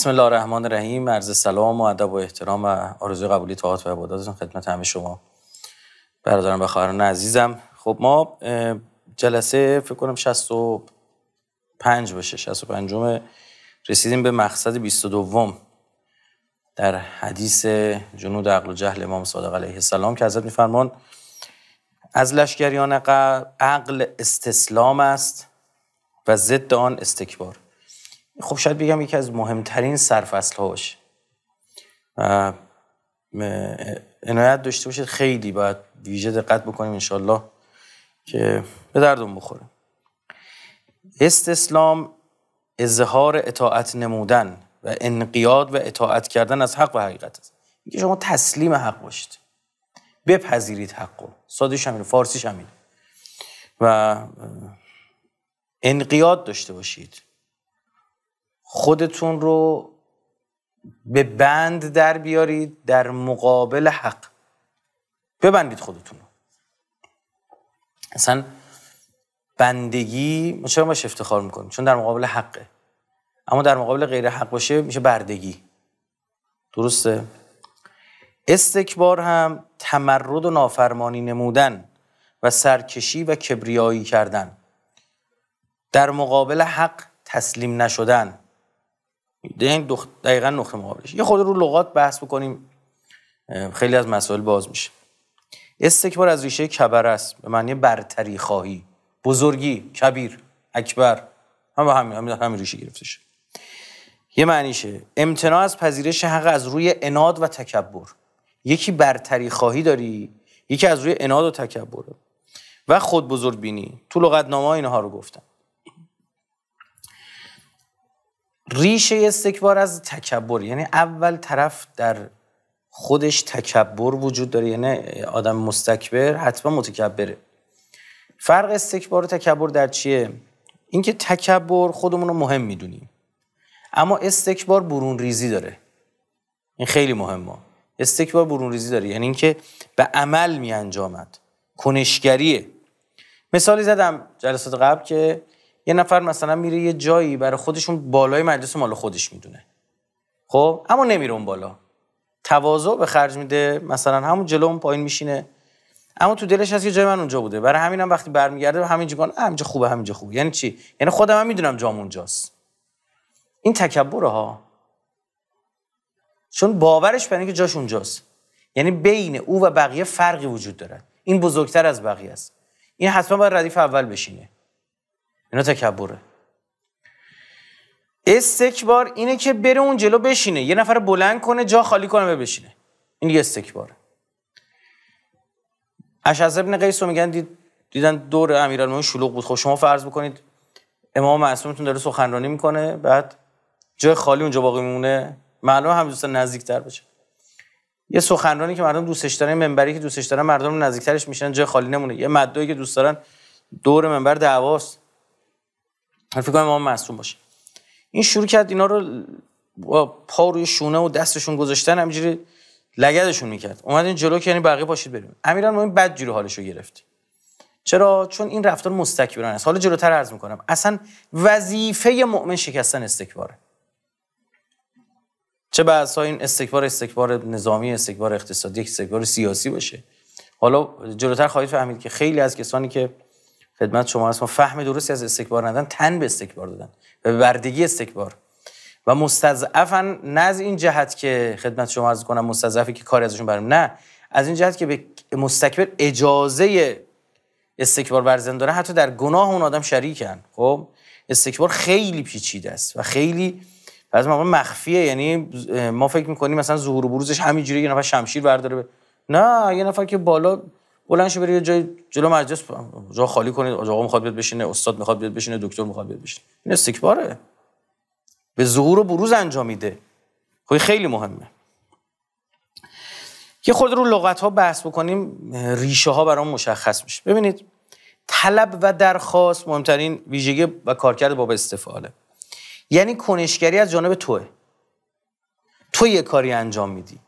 بسم الله الرحمن الرحیم عرض سلام و ادب و احترام و آرزوی قبولی طاعت و عباداتتون خدمت همه شما برادران و خواهران عزیزم خب ما جلسه فکر کنم 65 باشه 65 م رسیدیم به مقصد 22 در حدیث جنود عقل و جهل امام صادق علیه السلام که حضرت میفرمان از لشکریان عقل استسلام است و ضد آن استکبار خب شاید بگم یکی از مهمترین سرفصل هاش عنایت داشته باشید خیلی باید ویژه دقت بکنیم انشالله که به دردون بخوره استسلام اظهار اطاعت نمودن و انقیاد و اطاعت کردن از حق و حقیقت است شما تسلیم حق باشید بپذیرید حقو سادش همین فارسیش همینه و انقیاد داشته باشید خودتون رو به بند در بیارید در مقابل حق ببندید خودتون رو اصلا بندگی ما چرا باش افتخار میکنیم چون در مقابل حقه اما در مقابل غیر حق باشه میشه بردگی درسته استکبار هم تمرد و نافرمانی نمودن و سرکشی و کبریایی کردن در مقابل حق تسلیم نشدن دین دخ... دقیقا نقطه مقابلش یه خود رو لغات بحث بکنیم خیلی از مسائل باز میشه استکبار از ریشه کبر است به معنی برتری خواهی بزرگی کبیر اکبر هم به همین همین ریشه گرفته شد یه معنیشه امتناع از پذیرش حق از روی اناد و تکبر یکی برتری خواهی داری یکی از روی اناد و تکبره و خود بزرگ بینی تو لغت ها اینها رو گفتن ریشه استکبار از تکبر یعنی اول طرف در خودش تکبر وجود داره یعنی آدم مستکبر حتما متکبره فرق استکبار و تکبر در چیه اینکه تکبر خودمون رو مهم میدونیم اما استکبار برون ریزی داره این خیلی مهمه استکبار برون ریزی داره یعنی اینکه به عمل می انجامد کنشگریه مثالی زدم جلسات قبل که یه نفر مثلا میره یه جایی برای خودشون بالای مجلس مال خودش میدونه خب اما نمیره اون بالا تواضع به خرج میده مثلا همون جلو اون پایین میشینه اما تو دلش هست یه جای من اونجا بوده برای همینم هم وقتی برمیگرده جگان کن همینجا خوبه همینجا خوبه یعنی چی یعنی خودم هم میدونم جام اونجاست این تکبره ها چون باورش بر که جاش اونجاست یعنی بین او و بقیه فرقی وجود داره این بزرگتر از بقیه است این حتما باید ردیف اول بشینه اینا تکبره استکبار اینه که بره اون جلو بشینه یه نفر بلند کنه جا خالی کنه و بشینه این یه استکباره اشعث ابن قیس رو میگن دید دیدن دور امیرالمومنین شلوغ بود خب شما فرض بکنید امام معصومتون داره سخنرانی میکنه بعد جای خالی اونجا باقی میمونه معلومه هم دوستان نزدیکتر بشه یه سخنرانی که مردم دوستش دارن منبری که دوستش دارن مردم نزدیکترش میشن جای خالی نمونه یه مدعی که دوست دارن دور منبر دعواست حرف کنم امام معصوم باشه این شروع کرد اینا رو با پا روی شونه و دستشون گذاشتن همینجوری لگدشون میکرد اومد این جلو که یعنی بقیه باشید بریم امیران این بد جوری حالش رو گرفت چرا چون این رفتار مستکبرانه است حالا جلوتر عرض میکنم اصلا وظیفه مؤمن شکستن استکباره چه بحثا این استکبار استکبار نظامی استکبار اقتصادی استکبار سیاسی باشه حالا جلوتر خواهید فهمید که خیلی از کسانی که خدمت شما هست ما فهم درستی از استکبار ندن تن به استکبار دادن و به بردگی استکبار و مستضعفن نه از این جهت که خدمت شما عرض کنم مستضعفی که کاری ازشون برم نه از این جهت که به مستکبر اجازه استکبار برزن داره حتی در گناه اون آدم شریکن خب استکبار خیلی پیچیده است و خیلی از موقع مخفیه یعنی ما فکر میکنیم مثلا ظهور و بروزش همینجوری یه نفر شمشیر برداره نه یه نفر که بالا بلند شو جای جلو مجلس جا خالی کنید آقا میخواد بیاد بشینه استاد میخواد بیاد بشینه دکتر میخواد بیاد بشینه این استکباره به ظهور و بروز انجام میده خب خیلی مهمه یه خود رو لغت ها بحث بکنیم ریشه ها برام مشخص میشه ببینید طلب و درخواست مهمترین ویژگی و کارکرد باب استفاده یعنی کنشگری از جانب توه تو یه کاری انجام میدی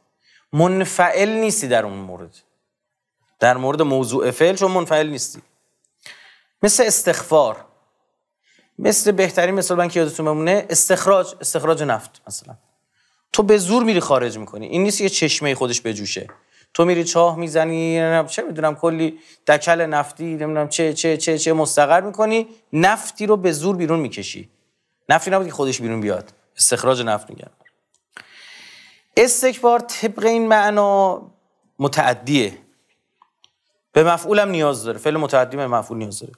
منفعل نیستی در اون مورد در مورد موضوع فعل چون منفعل نیستی مثل استخفار مثل بهترین مثال من که یادتون بمونه استخراج استخراج نفت مثلا تو به زور میری خارج میکنی این نیست یه چشمه خودش بجوشه تو میری چاه میزنی چه میدونم کلی دکل نفتی نمیدونم چه چه چه چه مستقر میکنی نفتی رو به زور بیرون میکشی نفتی نبود که خودش بیرون بیاد استخراج نفت میگن استکبار طبق این معنا متعدیه به مفعولم نیاز داره فعل متعدی به مفعول نیاز داره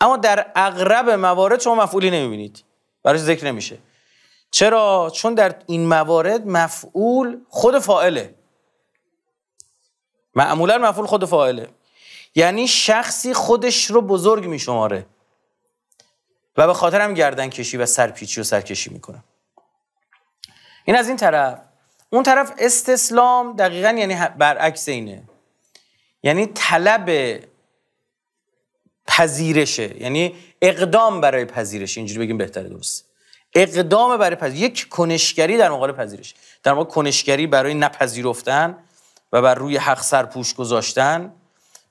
اما در اغرب موارد شما مفعولی نمیبینید براش ذکر نمیشه چرا چون در این موارد مفعول خود فاعله معمولا مفعول خود فاعله یعنی شخصی خودش رو بزرگ میشماره و به خاطر هم گردن کشی و سرپیچی و سرکشی میکنه این از این طرف اون طرف استسلام دقیقا یعنی برعکس اینه یعنی طلب پذیرشه یعنی اقدام برای پذیرش اینجوری بگیم بهتره درست اقدام برای پذیرش یک کنشگری در مقابل پذیرش در مقابل کنشگری برای نپذیرفتن و بر روی حق سرپوش گذاشتن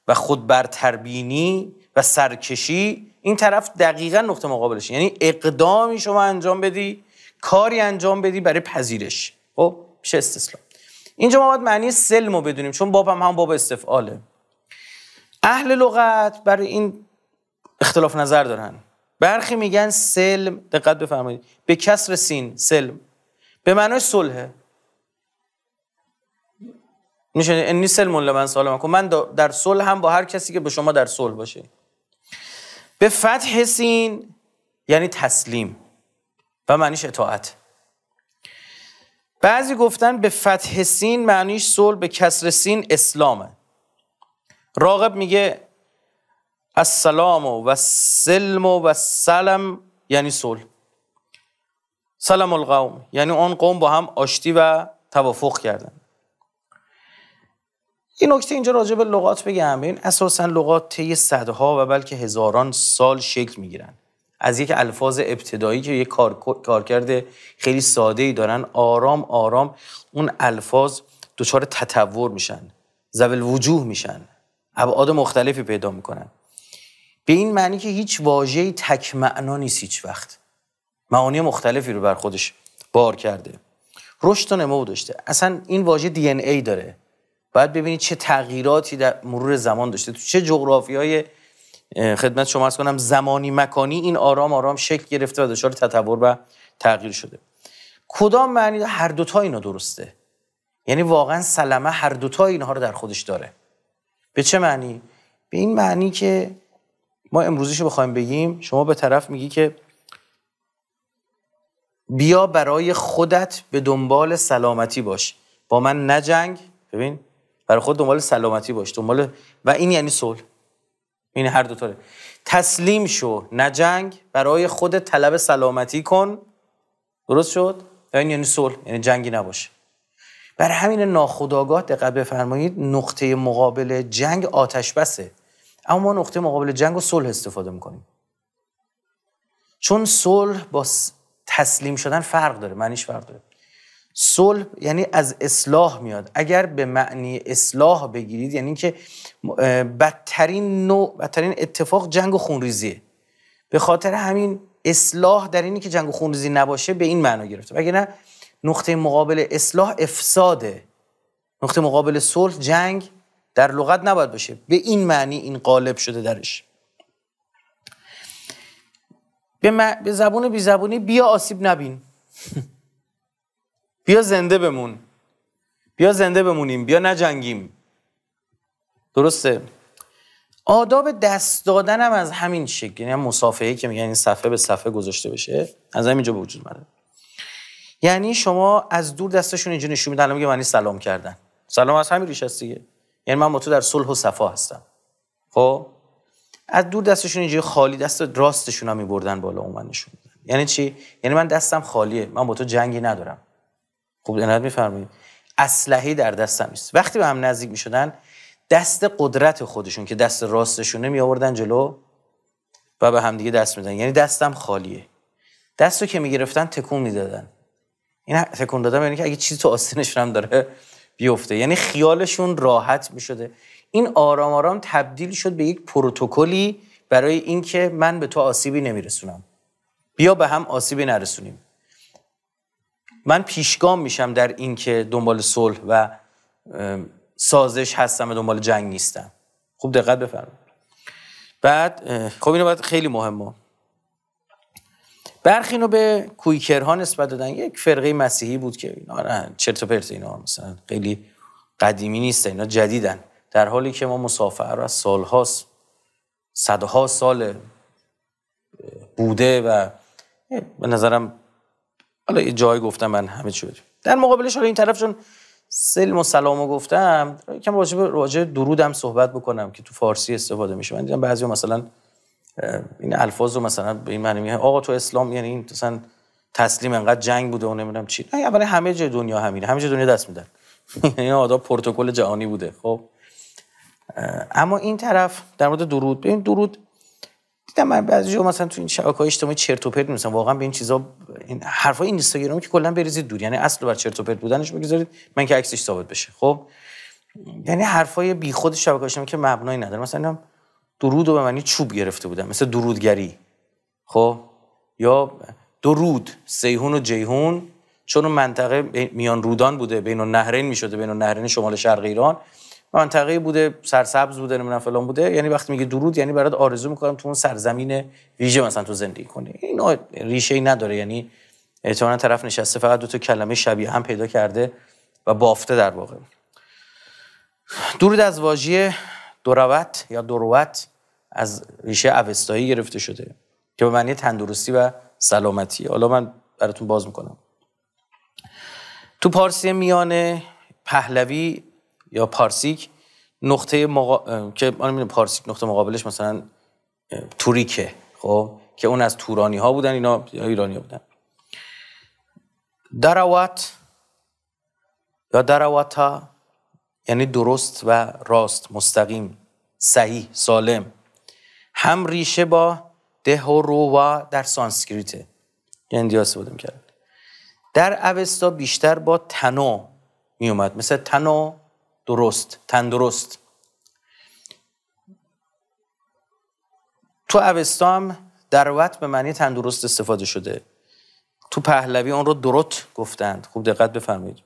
و خود برتربینی و سرکشی این طرف دقیقا نقطه مقابلشه یعنی اقدامی شما انجام بدی کاری انجام بدی برای پذیرش خب میشه استسلام اینجا ما باید معنی سلم رو بدونیم چون باب هم هم باب استفعاله اهل لغت برای این اختلاف نظر دارن برخی میگن سلم دقت بفرمایید به کسر سین سلم به معنای صلحه میشه انی سلم لمن سالم کن من در صلح هم با هر کسی که به شما در صلح باشه به فتح سین یعنی تسلیم و معنیش اطاعت بعضی گفتن به فتح سین معنیش صلح به کسر سین اسلامه راغب میگه السلام و سلم و سلم یعنی صلح سلام القوم یعنی آن قوم با هم آشتی و توافق کردن این نکته اینجا راجع به لغات بگم این اساسا لغات طی صدها و بلکه هزاران سال شکل میگیرن از یک الفاظ ابتدایی که یک کار... کارکرد خیلی ساده ای دارن آرام آرام اون الفاظ دچار تطور میشن زبل وجوه میشن ابعاد مختلفی پیدا میکنن به این معنی که هیچ واژه تک معنا نیست هیچ وقت معانی مختلفی رو بر خودش بار کرده رشد و نمو داشته اصلا این واژه دی ای داره باید ببینید چه تغییراتی در مرور زمان داشته تو چه جغرافی های خدمت شما ارز کنم زمانی مکانی این آرام آرام شکل گرفته و دچار تطور و تغییر شده کدام معنی هر دوتا اینا درسته یعنی واقعا سلمه هر دوتا اینها رو در خودش داره به چه معنی به این معنی که ما رو بخوایم بگیم شما به طرف میگی که بیا برای خودت به دنبال سلامتی باش با من نجنگ ببین برای خود دنبال سلامتی باش دنبال و این یعنی صلح این هر دو طوره تسلیم شو جنگ برای خود طلب سلامتی کن درست شد این یعنی صلح یعنی جنگی نباشه بر همین ناخودآگاه دقت بفرمایید نقطه مقابل جنگ آتش بسه اما ما نقطه مقابل جنگ و صلح استفاده میکنیم چون صلح با تسلیم شدن فرق داره معنیش فرق داره صلح یعنی از اصلاح میاد اگر به معنی اصلاح بگیرید یعنی که بدترین نوع بدترین اتفاق جنگ و خونریزیه به خاطر همین اصلاح در اینی که جنگ و خونریزی نباشه به این معنا گرفته نه نقطه مقابل اصلاح افساده نقطه مقابل صلح جنگ در لغت نباید باشه به این معنی این قالب شده درش به, زبون بی زبونی بیا آسیب نبین بیا زنده بمون بیا زنده بمونیم بیا نجنگیم درسته آداب دست دادن هم از همین شکل یعنی هم که میگن این صفحه به صفحه گذاشته بشه از همینجا به وجود میاد. یعنی شما از دور دستشون اینجا نشون میدن میگه معنی سلام کردن سلام از همین ریشه است دیگه یعنی من با تو در صلح و صفا هستم خب از دور دستشون اینجا خالی دست راستشون هم میبردن بالا اون نشون یعنی چی یعنی من دستم خالیه من با تو جنگی ندارم خوب میفرمایید اسلحه در دستم نیست وقتی به هم نزدیک میشدن دست قدرت خودشون که دست راستشونه می آوردن جلو و به همدیگه دست میدن یعنی دستم خالیه دست که میگرفتن تکون میدادن این تکون دادن یعنی که اگه چیزی تو آستینشون هم داره بیفته یعنی خیالشون راحت میشده این آرام آرام تبدیل شد به یک پروتکلی برای اینکه من به تو آسیبی نمیرسونم بیا به هم آسیبی نرسونیم من پیشگام میشم در اینکه دنبال صلح و سازش هستم و دنبال جنگ نیستم خوب دقت بفرمایید بعد خب اینو باید خیلی مهمه برخی اینو به کویکرها نسبت دادن یک فرقه مسیحی بود که اینا نه آره، چرت و پرت اینا مثلا خیلی قدیمی نیست اینا جدیدن در حالی که ما مسافر از سالهاست صدها سال بوده و به نظرم حالا جای گفتم من همه چی بدیم در مقابلش حالا این طرف چون سلم و سلامو گفتم یکم راجع راجع درودم صحبت بکنم که تو فارسی استفاده میشه من دیدم بعضی مثلا این الفاظ رو مثلا به این معنی میگن آقا تو اسلام یعنی این مثلا تسلیم انقدر جنگ بوده و نمیدونم چی نه اولا همه جای دنیا همینه همه جای دنیا دست میدن این یعنی آداب پروتکل جهانی بوده خب اما این طرف در مورد درود ببین درود دیدم من بعضی جا مثلا تو این شبکه های اجتماعی چرت و پرت می‌نویسن واقعا به این چیزا این حرفای اینستاگرام که کلا بریزید دور یعنی اصل بر چرت و پرت بودنش بگذارید من که عکسش ثابت بشه خب یعنی حرفای بیخود شبکه اجتماعی که مبنایی نداره مثلا درود رو به معنی چوب گرفته بودم مثل درودگری خب یا درود سیهون و جیهون چون منطقه میان رودان بوده بین النهرین می‌شده بین النهرین شمال شرق ایران منطقه بوده سرسبز بوده نمیدونم فلان بوده یعنی وقتی میگه درود یعنی برات آرزو میکنم تو اون سرزمین ویژه مثلا تو زندگی کنی این ریشه ای نداره یعنی احتمالا طرف نشسته فقط دو تا کلمه شبیه هم پیدا کرده و بافته در واقع درود از واژه دروت یا دروت از ریشه اوستایی گرفته شده که به معنی تندرستی و سلامتی حالا من براتون باز میکنم تو پارسی میانه پهلوی یا پارسیک نقطه که آره من پارسیک نقطه مقابلش مثلا توریکه خب که اون از تورانی ها بودن اینا ایرانی ها بودن دروات یا درواتا یعنی درست و راست مستقیم صحیح سالم هم ریشه با ده و و در سانسکریته یعنی دیاس بودم کرد در اوستا بیشتر با تنو می اومد مثل تنو درست تندرست تو اوستا دروت به معنی تندرست استفاده شده تو پهلوی اون رو دروت گفتند خوب دقت بفرمایید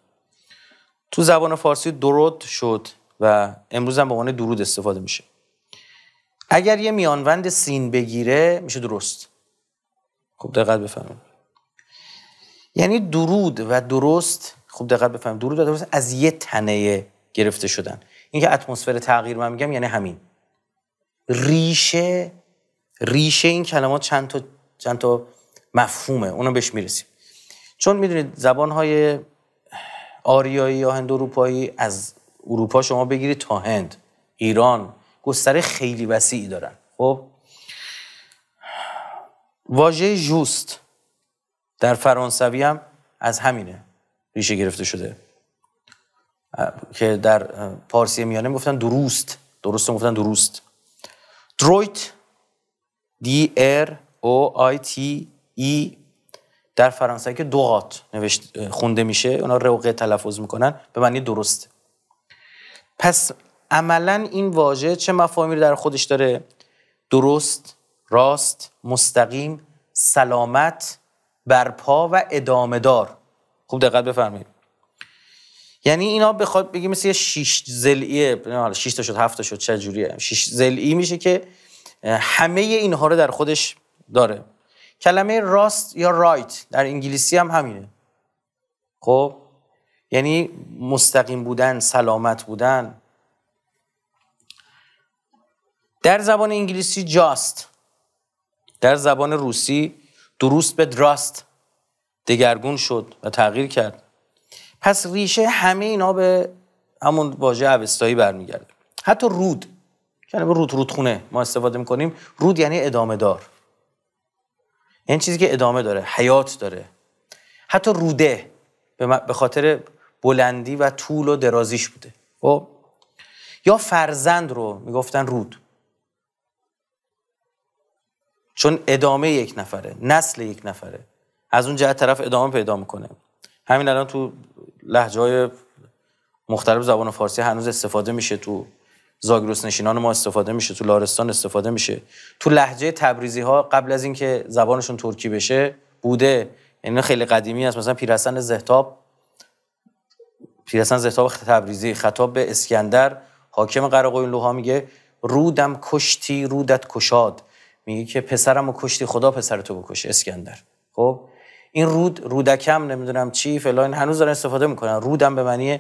تو زبان فارسی درود شد و امروز هم به عنوان درود استفاده میشه اگر یه میانوند سین بگیره میشه درست خوب دقت بفرمایید یعنی درود و درست خوب دقت بفرمایید درود و درست از یه تنه گرفته شدن که اتمسفر تغییر من میگم یعنی همین ریشه ریشه این کلمات چند تا چند تا مفهومه اونو بهش میرسیم چون میدونید های آریایی یا هند اروپایی از اروپا شما بگیرید تا هند ایران گستره خیلی وسیعی دارن خب واژه جوست در فرانسوی هم از همینه ریشه گرفته شده که در پارسی میانه میگفتن درست درست گفتن دروست درویت دی ار او آی تی ای e. در فرانسه که دوغات نوشت خونده میشه اونا روقه تلفظ میکنن به معنی درست پس عملا این واژه چه مفاهیمی رو در خودش داره درست راست مستقیم سلامت برپا و ادامه دار خوب دقت بفرمایید یعنی اینا بخواد بگی مثل یه شیش زلیه حالا شیش تا شد هفت تا شد چه جوریه شیش زلی میشه که همه اینها رو در خودش داره کلمه راست یا رایت در انگلیسی هم همینه خب یعنی مستقیم بودن سلامت بودن در زبان انگلیسی جاست در زبان روسی درست به دراست دگرگون شد و تغییر کرد پس ریشه همه اینا به همون واژه اوستایی برمیگرده حتی رود یعنی رود رودخونه ما استفاده میکنیم رود یعنی ادامه دار یعنی چیزی که ادامه داره حیات داره حتی روده به خاطر بلندی و طول و درازیش بوده خب یا فرزند رو میگفتن رود چون ادامه یک نفره نسل یک نفره از اون جهت طرف ادامه پیدا میکنه همین الان تو لحجه مختلف زبان فارسی هنوز استفاده میشه تو زاگروس نشینان ما استفاده میشه تو لارستان استفاده میشه تو لحجه تبریزی ها قبل از اینکه زبانشون ترکی بشه بوده این یعنی خیلی قدیمی است مثلا پیرسن زهتاب پیرسن زهتاب تبریزی خطاب به اسکندر حاکم قرقوین لوها میگه رودم کشتی رودت کشاد میگه که پسرم و کشتی خدا پسرتو بکشه اسکندر خب این رود رودکم نمیدونم چی فلان هنوز دارن استفاده میکنن رودم به معنی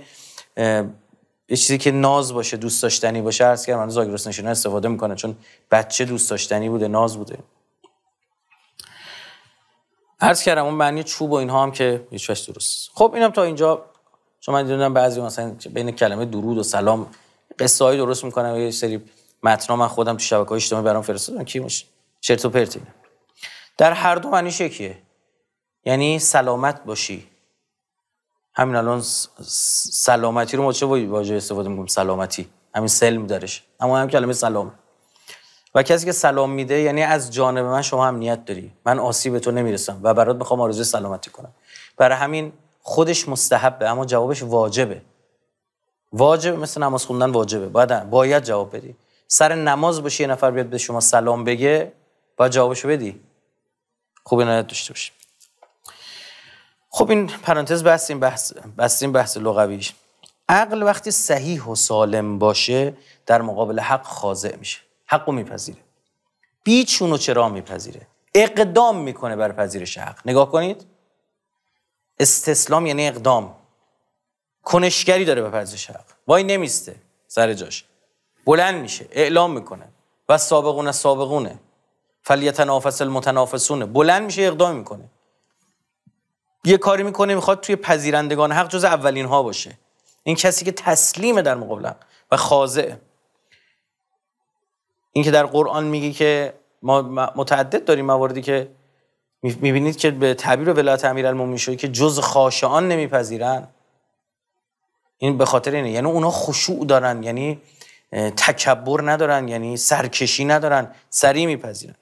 یه چیزی که ناز باشه دوست داشتنی باشه عرض کردم هنوز زاگرس نشینا استفاده میکنه چون بچه دوست داشتنی بوده ناز بوده عرض کردم اون معنی چوب و اینها هم که هیچ درست خب اینم تا اینجا چون من دیدم بعضی مثلا بین کلمه درود و سلام قصه های درست میکنم یه سری متنا من خودم تو شبکه های اجتماعی برام فرستادم کی مش چرت و پرت در هر دو معنیش شکیه یعنی سلامت باشی همین الان سلامتی رو ما چه واژه استفاده میکنیم سلامتی همین سلم دارش اما هم کلمه سلام و کسی که سلام میده یعنی از جانب من شما هم نیت داری من آسیب به تو نمیرسم و برات بخوام آرزوی سلامتی کنم برای همین خودش مستحبه اما جوابش واجبه واجب مثل نماز خوندن واجبه باید, باید جواب بدی سر نماز باشی یه نفر بیاد به شما سلام بگه باید جوابشو بدی خوب عنایت داشته باشی خب این پرانتز بستیم بحث بستیم بحث لغویش عقل وقتی صحیح و سالم باشه در مقابل حق خاضع میشه حق رو میپذیره بیچون و چرا میپذیره اقدام میکنه بر پذیرش حق نگاه کنید استسلام یعنی اقدام کنشگری داره به پذیرش حق وای نمیسته سر جاش بلند میشه اعلام میکنه و سابقونه سابقونه فلیتنافس المتنافسونه بلند میشه اقدام میکنه یه کاری میکنه میخواد توی پذیرندگان حق جز اولین ها باشه این کسی که تسلیم در مقابل و خاضعه این که در قرآن میگی که ما متعدد داریم مواردی که میبینید که به تعبیر ولایت امیرالمومنین شده که جز خاشعان نمیپذیرن این به خاطر اینه یعنی اونا خشوع دارن یعنی تکبر ندارن یعنی سرکشی ندارن سریع میپذیرن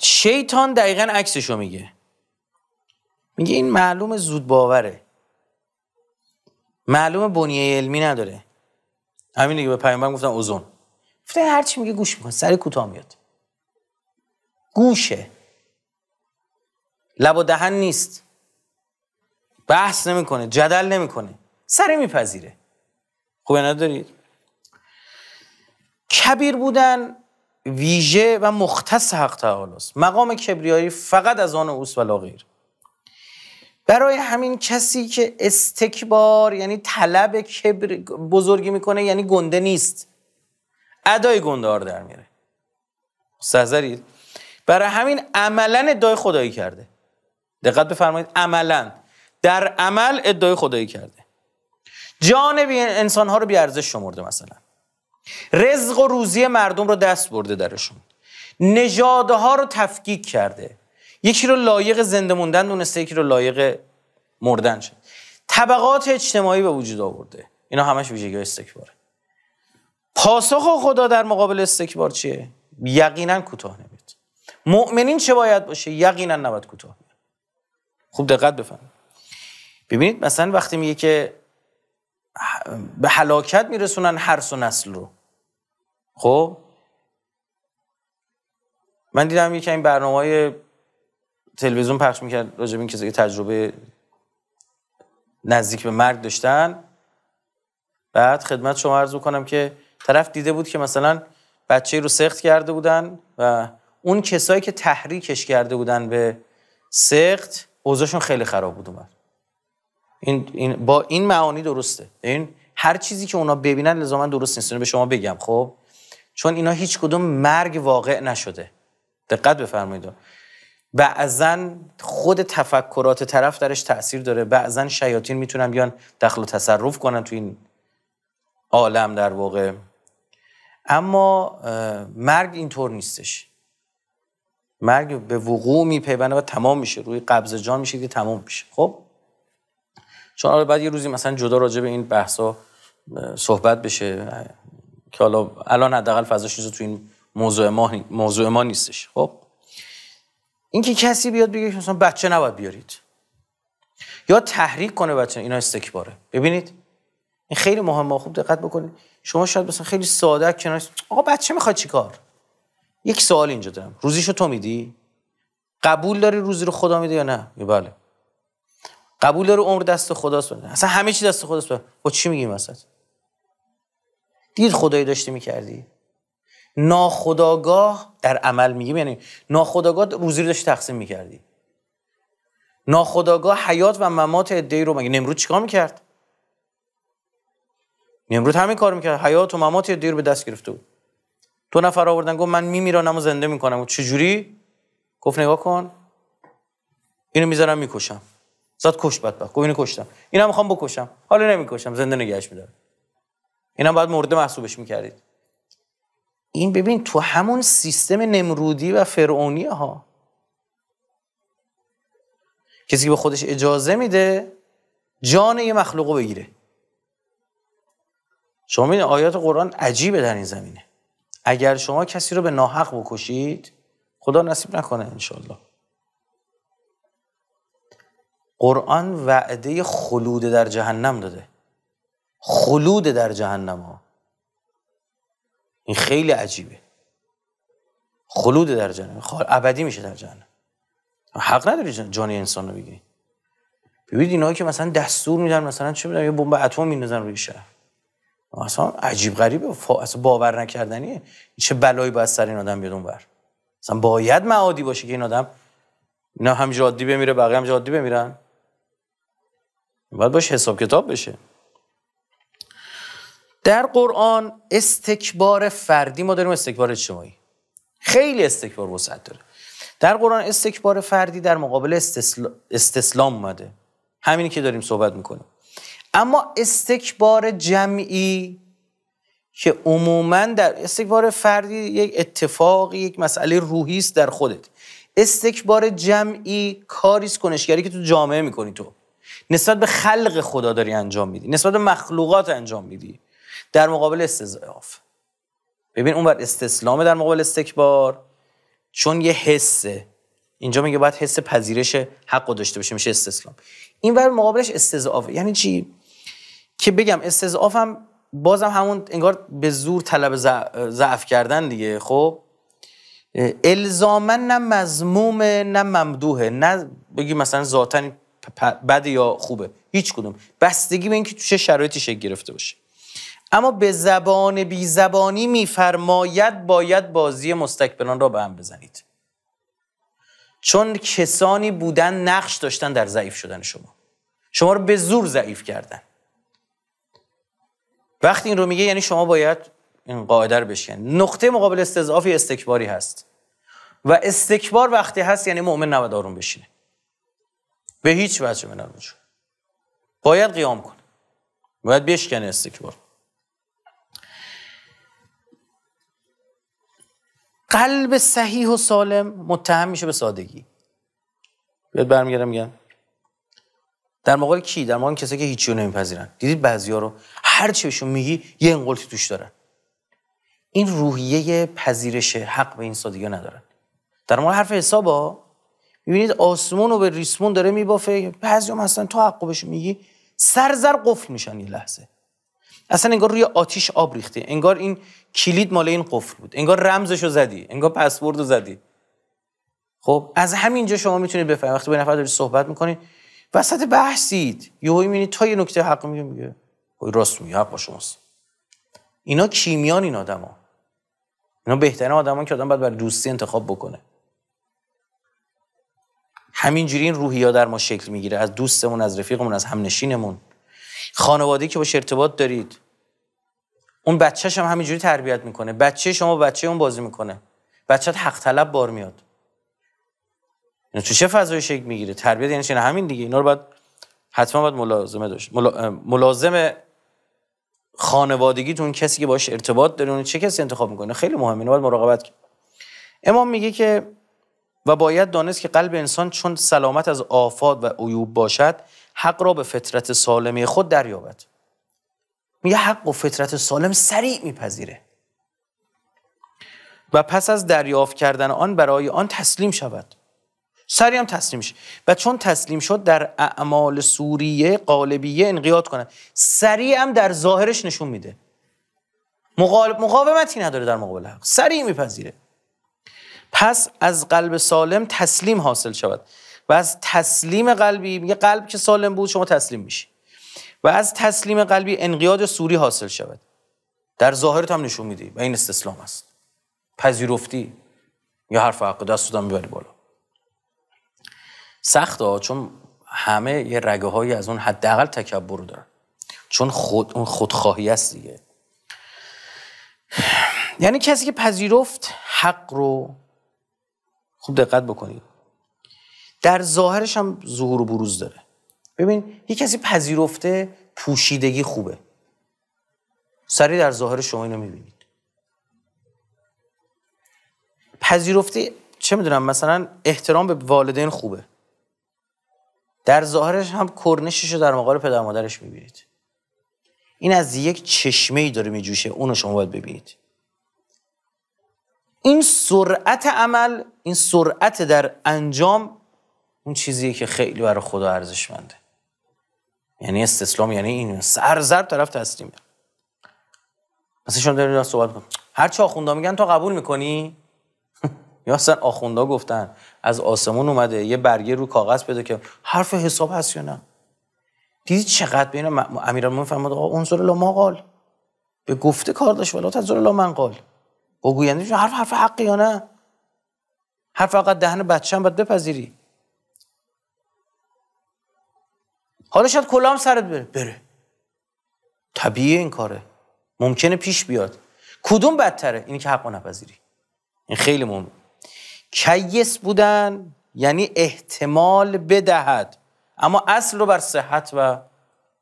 شیطان دقیقا عکسشو میگه میگه این معلوم زود باوره معلوم بنیه علمی نداره همین دیگه به پیامبر گفتن اوزون گفته هر چی میگه گوش میکنه سری کوتاه میاد گوشه لب و دهن نیست بحث نمیکنه جدل نمیکنه سری میپذیره خوبه ندارید کبیر بودن ویژه و مختص حق تعالی مقام کبریایی فقط از آن اوس و لاغیر برای همین کسی که استکبار یعنی طلب کبر بزرگی میکنه یعنی گنده نیست ادای گندار در میره سهزرید برای همین عملا ادای خدایی کرده دقت بفرمایید عملا در عمل ادعای خدایی کرده جان بی انسان ها رو بی ارزش شمرده مثلا رزق و روزی مردم رو دست برده درشون نژادها رو تفکیک کرده یکی رو لایق زنده موندن دونسته یکی رو لایق مردن شد طبقات اجتماعی به وجود آورده اینا همش ویژگی استکباره پاسخ خدا در مقابل استکبار چیه یقینا کوتاه نمید مؤمنین چه باید باشه یقینا نباید کوتاه خوب دقت بفهم. ببینید مثلا وقتی میگه که به حلاکت میرسونن هر و نسل رو خب من دیدم یکی این برنامه های تلویزیون پخش میکرد راجب این کسی که تجربه نزدیک به مرگ داشتن بعد خدمت شما عرض کنم که طرف دیده بود که مثلا بچه رو سخت کرده بودن و اون کسایی که تحریکش کرده بودن به سخت اوضاعشون خیلی خراب بود اومد این،, این, با این معانی درسته این هر چیزی که اونا ببینن لزوما درست نیست به شما بگم خب چون اینا هیچ کدوم مرگ واقع نشده دقت بفرمایید بعضا خود تفکرات طرف درش تاثیر داره بعضا شیاطین میتونن بیان دخل و تصرف کنن تو این عالم در واقع اما مرگ اینطور نیستش مرگ به وقوع میپیونه و تمام میشه روی قبض جان میشه که تمام میشه خب چون بعد یه روزی مثلا جدا راجع به این بحثا صحبت بشه که حالا الان حداقل فضاش تو این موضوع ما موضوع ما نیستش خب اینکه کسی بیاد بگه مثلا بچه نباید بیارید یا تحریک کنه بچه اینا استکباره ببینید این خیلی مهمه خوب دقت بکنید شما شاید مثلا خیلی ساده کنار آقا بچه میخواد چیکار یک سوال اینجا دارم روزیشو تو میدی قبول داری روزی رو خدا میده یا نه بله قبول داره عمر دست خداست بده اصلا همه چی دست خداست بده با چی میگیم مثلا دید خدایی داشتی میکردی ناخداگاه در عمل میگیم یعنی ناخداگاه روزی رو داشت تقسیم میکردی ناخداگاه حیات و ممات ادهی رو مگه نمرود چیکار میکرد نمرود همین کار میکرد حیات و ممات ادهی رو به دست گرفته بود تو نفر آوردن گفت من میمیرانم و زنده میکنم و چجوری گفت نگاه کن اینو میذارم میکشم زاد کشت بدبخت گفت اینو کشتم اینم میخوام بکشم حالا نمیکشم زنده نگهش میدارم اینم باید مرده محسوبش میکردید این ببین تو همون سیستم نمرودی و فرعونی ها کسی که به خودش اجازه میده جان یه مخلوقو بگیره شما میدین آیات قرآن عجیبه در این زمینه اگر شما کسی رو به ناحق بکشید خدا نصیب نکنه انشالله قرآن وعده خلود در جهنم داده خلود در جهنم ها این خیلی عجیبه خلود در جهنم ابدی میشه در جهنم حق نداری جان انسان رو بگیری ببینید اینا که مثلا دستور میدن مثلا چه میدن یه بمب اتم میندازن روی شهر اصلا عجیب غریبه فا... اصلا باور نکردنیه چه بلایی باید سر این آدم بیاد اونور اصلا باید معادی باشه که این آدم نه هم جادی بمیره بقیه هم جادی بمیرن باید باش حساب کتاب بشه در قرآن استکبار فردی ما داریم استکبار اجتماعی خیلی استکبار وسعت داره در قرآن استکبار فردی در مقابل استسلام اومده همینی که داریم صحبت میکنیم اما استکبار جمعی که عموما در استکبار فردی یک اتفاقی یک مسئله روحی است در خودت استکبار جمعی کاریست کنشگری که تو جامعه میکنی تو نسبت به خلق خدا داری انجام میدی نسبت به مخلوقات انجام میدی در مقابل استضعاف ببین اون بر استسلام در مقابل استکبار چون یه حسه اینجا میگه باید حس پذیرش حق داشته باشه میشه استسلام این مقابلش استضعاف یعنی چی که بگم هم بازم همون انگار به زور طلب ضعف کردن دیگه خب الزامن نه مضموم نه ممدوهه نه بگی مثلا ذاتن بد یا خوبه هیچ کدوم بستگی به اینکه تو چه شرایطی شکل گرفته باشه اما به زبان بیزبانی زبانی میفرماید باید بازی مستکبران را به هم بزنید چون کسانی بودن نقش داشتن در ضعیف شدن شما شما رو به زور ضعیف کردن وقتی این رو میگه یعنی شما باید این قاعده رو بشین نقطه مقابل استضعافی استکباری هست و استکبار وقتی هست یعنی مؤمن نباید آروم بشینه به هیچ وجه من باید قیام کنه باید بشکنه استکبار قلب صحیح و سالم متهم میشه به سادگی بیاد برمیگردم میگم در مقابل کی در مقابل کسایی که هیچی رو نمیپذیرن دیدید بعضیا رو هر چی بهشون میگی یه انقلتی توش دارن این روحیه پذیرش حق به این سادگی ندارن در مورد حرف حسابا میبینید آسمون رو به ریسمون داره میبافه بعضی هم اصلا تو حقو بهشون میگی سرزر قفل میشن یه لحظه اصلا انگار روی آتیش آب ریختی انگار این کلید مال این قفل بود انگار رمزشو زدی انگار پسوردو زدی خب از همینجا شما میتونید بفهمید وقتی با نفر داری صحبت میکنید وسط بحثید یهو میبینید تا یه نکته حق میگه میگه راست میگه حق با شماست اینا کیمیان این آدما اینا بهترین آدمان که آدم باید برای دوستی انتخاب بکنه همینجوری این روحیا در ما شکل میگیره از دوستمون از رفیقمون از همنشینمون خانواده که باش ارتباط دارید اون بچهش هم همینجوری تربیت میکنه بچه شما بچه اون بازی میکنه بچه حق طلب بار میاد اینا تو چه فضای شکل میگیره تربیت یعنی, یعنی همین دیگه اینا رو باید حتما باید ملازمه داشت خانوادگی تو اون کسی که باش ارتباط داره اون چه کسی انتخاب میکنه خیلی مهمه باید مراقبت کرد امام میگه که و باید دانست که قلب انسان چون سلامت از آفات و عیوب باشد حق را به فطرت سالمه خود دریابد میگه حق و فطرت سالم سریع میپذیره و پس از دریافت کردن آن برای آن تسلیم شود سریع هم تسلیم میشه. و چون تسلیم شد در اعمال سوریه قالبیه انقیاد کند سریع هم در ظاهرش نشون میده مقاومتی نداره در مقابل حق سریع میپذیره پس از قلب سالم تسلیم حاصل شود و از تسلیم قلبی میگه قلب که سالم بود شما تسلیم میشی و از تسلیم قلبی انقیاد سوری حاصل شود در ظاهرت هم نشون میدی و این استسلام است پذیرفتی یا حرف حق دست میبری بالا سخت ها چون همه یه رگه هایی از اون حداقل تکبر رو دارن چون خود اون خودخواهی است دیگه یعنی کسی که پذیرفت حق رو خوب دقت بکنید در ظاهرش هم ظهور و بروز داره ببین یه کسی پذیرفته پوشیدگی خوبه سری در ظاهر شما اینو میبینید پذیرفته چه میدونم مثلا احترام به والدین خوبه در ظاهرش هم کرنشش رو در مقال پدر مادرش میبینید این از یک چشمه ای داره میجوشه اونو شما باید ببینید این سرعت عمل این سرعت در انجام اون چیزیه که خیلی برای خدا ارزشمنده یعنی استسلام یعنی این سر طرف تسلیم مثلا شما دارید صحبت هر چه میگن تو قبول میکنی یا اصلا آخوندا گفتن از آسمون اومده یه برگه رو کاغذ بده که حرف حساب هست یا نه دیدی چقدر بین امیرالمومنین فرمود آقا اون الی ما قال به گفته کار داشت ولا تنظر من قال با حرف حرف حقی یا نه حرف فقط دهن هم باید بپذیری حالا شاید هم سرت بره بره طبیعی این کاره ممکنه پیش بیاد کدوم بدتره اینی که حق نپذیری این خیلی مهم کیس بودن یعنی احتمال بدهد اما اصل رو بر صحت و